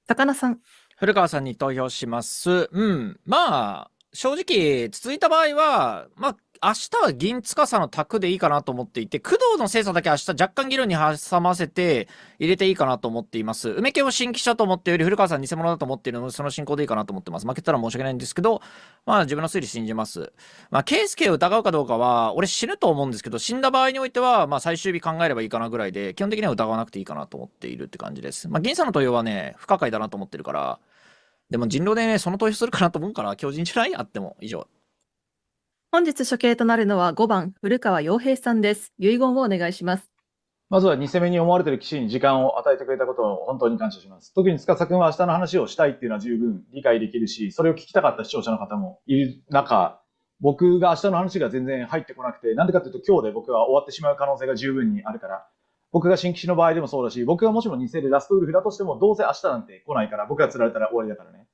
高菜さん。古川さんに投票します。うん。まあ、正直、続いた場合は、まあ、明日は銀司の卓でいいかなと思っていて、工藤の精査だけ明日若干議論に挟ませて入れていいかなと思っています。梅家を新規者と思ってより古川さん偽物だと思っているので、その進行でいいかなと思ってます。負けたら申し訳ないんですけど、まあ自分の推理信じます。まあ、圭介を疑うかどうかは、俺死ぬと思うんですけど、死んだ場合においては、まあ最終日考えればいいかなぐらいで、基本的には疑わなくていいかなと思っているって感じです。まあ銀さんの問いはね、不可解だなと思ってるから、でも人狼でね、その投票するかなと思うから、強人じゃないあっても。以上。本日処刑となるのは5番、古川洋平さんです。遺言をお願いします。まずは偽目に思われている騎士に時間を与えてくれたことを本当に感謝します。特に塚司君は明日の話をしたいっていうのは十分理解できるし、それを聞きたかった視聴者の方もいる中、僕が明日の話が全然入ってこなくて、なんでかというと今日で僕は終わってしまう可能性が十分にあるから、僕が新騎士の場合でもそうだし、僕がもしも偽でラストウルフだとしても、どうせ明日なんて来ないから、僕が釣られたら終わりだからね。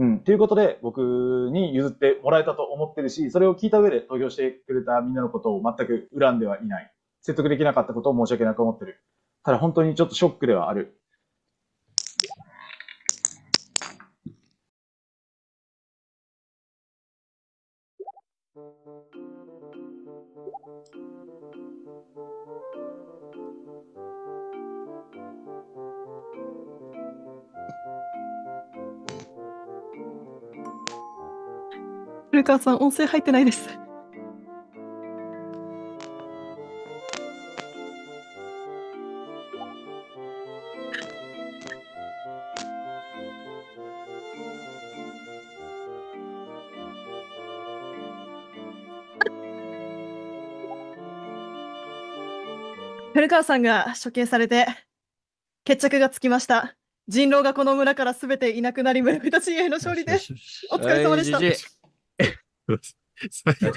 うん。ということで、僕に譲ってもらえたと思ってるし、それを聞いた上で投票してくれたみんなのことを全く恨んではいない。説得できなかったことを申し訳なく思ってる。ただ本当にちょっとショックではある。古川さん、音声入ってないです。古川さんが処刑されて決着がつきました。人狼がこの村からすべていなくなり、村人陣営の勝利です。お疲れ様でした。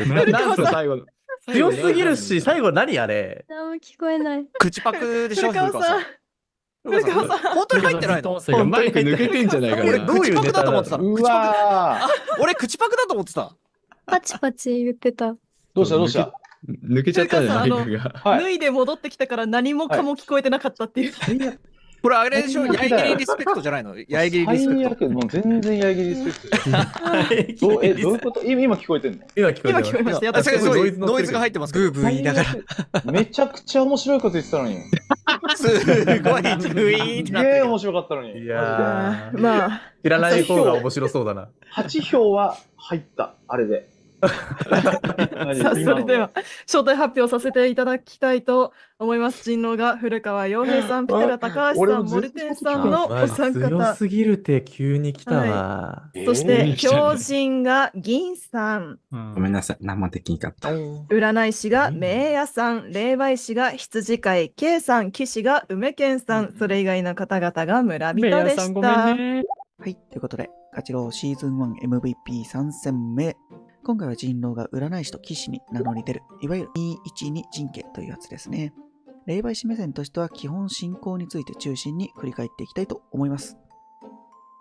何最後の。強すぎるし、最後何あれ何も聞こえない。口パクでしょ古川さん。古川さん。本当に入ってないのマイク抜けてんじゃないかな。俺、口パクだと思ってた。うわ俺、口パクだと思ってた。パチパチ言ってた。どうしたどうした抜けちゃったじゃないが。脱いで戻ってきたから何もかも聞こえてなかったっていう。[LAUGHS] これあれでしょ八重切りリスペクトじゃないの八重切りリスペクト。もう全然八重切りリスペクト。[LAUGHS] どうえどういうこと今今聞こえてるの今聞こえてん今聞こえました。やっぱすごいノイズが入ってます。グーブー言いながら。めちゃくちゃ面白いこと言ってたのに。すごいグイーブってなって。すげえ面白かったのに。いやまあ。知らない方が面白そうだな。8票は入った、あれで。[LAUGHS] さあそれでは招待発表させていただきたいと思います人狼が古川洋平さんピテラ高橋さんモルテンさんのお三方強すぎるて急に来たわ、はい、そして狂人が銀さん、ごめんなさい生もできんかった占い師が名屋さん霊媒師が羊飼い K さん騎士が梅健さん、ん、それ以外の方々が村人でしたはいということでガチローシーズン 1MVP3 戦目今回は人狼が占い師と騎士に名乗り出る、いわゆる212人形というやつですね。霊媒師目線としては基本信仰について中心に振り返っていきたいと思います。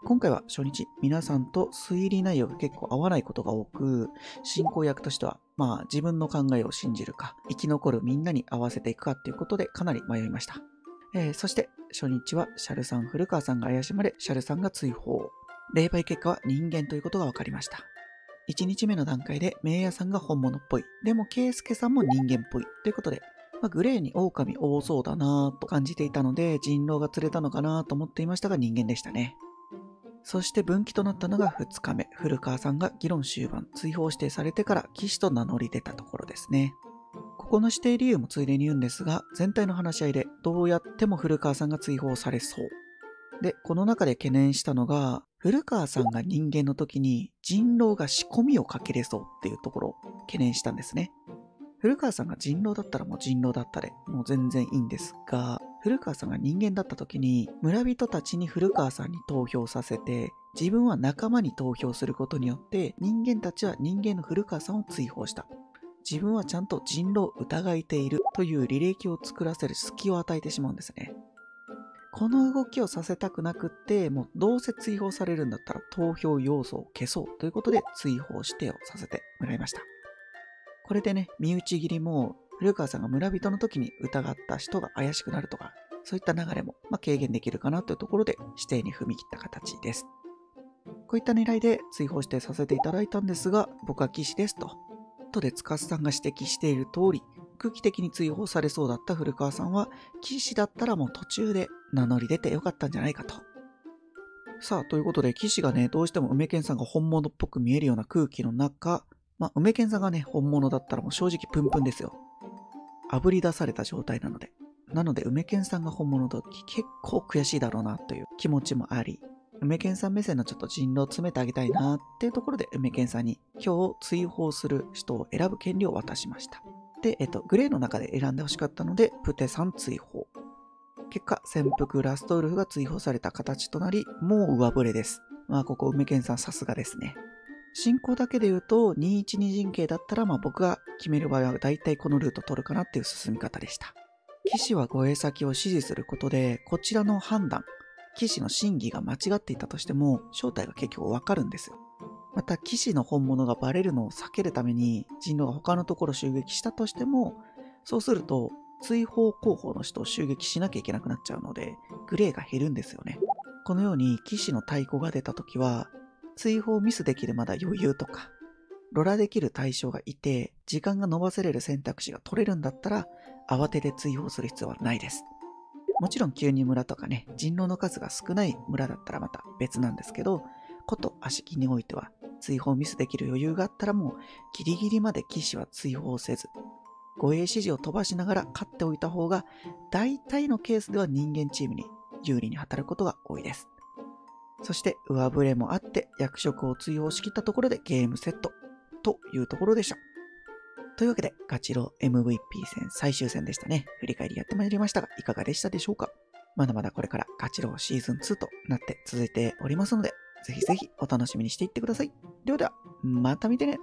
今回は初日、皆さんと推理内容が結構合わないことが多く、進行役としては、まあ自分の考えを信じるか、生き残るみんなに合わせていくかっていうことでかなり迷いました。えー、そして、初日はシャルさん、古川さんが怪しまれ、シャルさんが追放。霊媒結果は人間ということが分かりました。1日目の段階で名屋さんが本物っぽい。でも、ケ介スケさんも人間っぽい。ということで、まあ、グレーに狼多そうだなぁと感じていたので、人狼が釣れたのかなと思っていましたが人間でしたね。そして分岐となったのが2日目、古川さんが議論終盤、追放指定されてから騎士と名乗り出たところですね。ここの指定理由もついでに言うんですが、全体の話し合いでどうやっても古川さんが追放されそう。で、この中で懸念したのが、古川さんが人間の時に人狼が仕込みをかけれそうっていうところを懸念したんですね。古川さんが人狼だったらもう人狼だったで、もう全然いいんですが、古川さんが人間だった時に村人たちに古川さんに投票させて、自分は仲間に投票することによって人間たちは人間の古川さんを追放した。自分はちゃんと人狼を疑いているという履歴を作らせる隙を与えてしまうんですね。この動きをさせたくなくって、もうどうせ追放されるんだったら投票要素を消そうということで追放指定をさせてもらいました。これでね、身内切りも、古川さんが村人の時に疑った人が怪しくなるとか、そういった流れも、まあ、軽減できるかなというところで指定に踏み切った形です。こういった狙いで追放指定させていただいたんですが、僕は騎士ですと。とで司さんが指摘している通り、空気的に追放されそうだった古川さんは、騎士だったらもう途中で名乗り出てよかったんじゃないかと。さあ、ということで、騎士がね、どうしても梅健さんが本物っぽく見えるような空気の中、まあ、梅健さんがね、本物だったらもう正直プンプンですよ。炙り出された状態なので。なので、梅健さんが本物の時、結構悔しいだろうなという気持ちもあり、梅健さん目線のちょっと人狼を詰めてあげたいなっていうところで、梅健さんに今日追放する人を選ぶ権利を渡しました。で、えっと、グレーの中で選んでほしかったので、プテさん追放。結果、潜伏ラストウルフが追放された形となり、もう上振れです。まあ、ここ、梅健さんさすがですね。進行だけで言うと、212陣形だったら、まあ僕が決める場合は大体このルート取るかなっていう進み方でした。騎士は護衛先を支持することで、こちらの判断、騎士の真偽が間違っていたとしても、正体が結局わかるんですよ。また騎士の本物がバレるのを避けるために人狼が他のところ襲撃したとしてもそうすると追放候補の人を襲撃しなきゃいけなくなっちゃうのでグレーが減るんですよねこのように騎士の太鼓が出た時は追放ミスできるまだ余裕とかロラできる対象がいて時間が延ばせれる選択肢が取れるんだったら慌てて追放する必要はないですもちろん急に村とかね人狼の数が少ない村だったらまた別なんですけどこと足木においては、追放ミスできる余裕があったらもうギリギリまで騎士は追放せず、護衛指示を飛ばしながら勝っておいた方が、大体のケースでは人間チームに有利に働くことが多いです。そして上振れもあって役職を追放しきったところでゲームセットというところでした。というわけで、ガチロー MVP 戦最終戦でしたね。振り返りやってまいりましたが、いかがでしたでしょうかまだまだこれからガチローシーズン2となって続いておりますので、ぜひぜひお楽しみにしていってください。ではでは、また見てね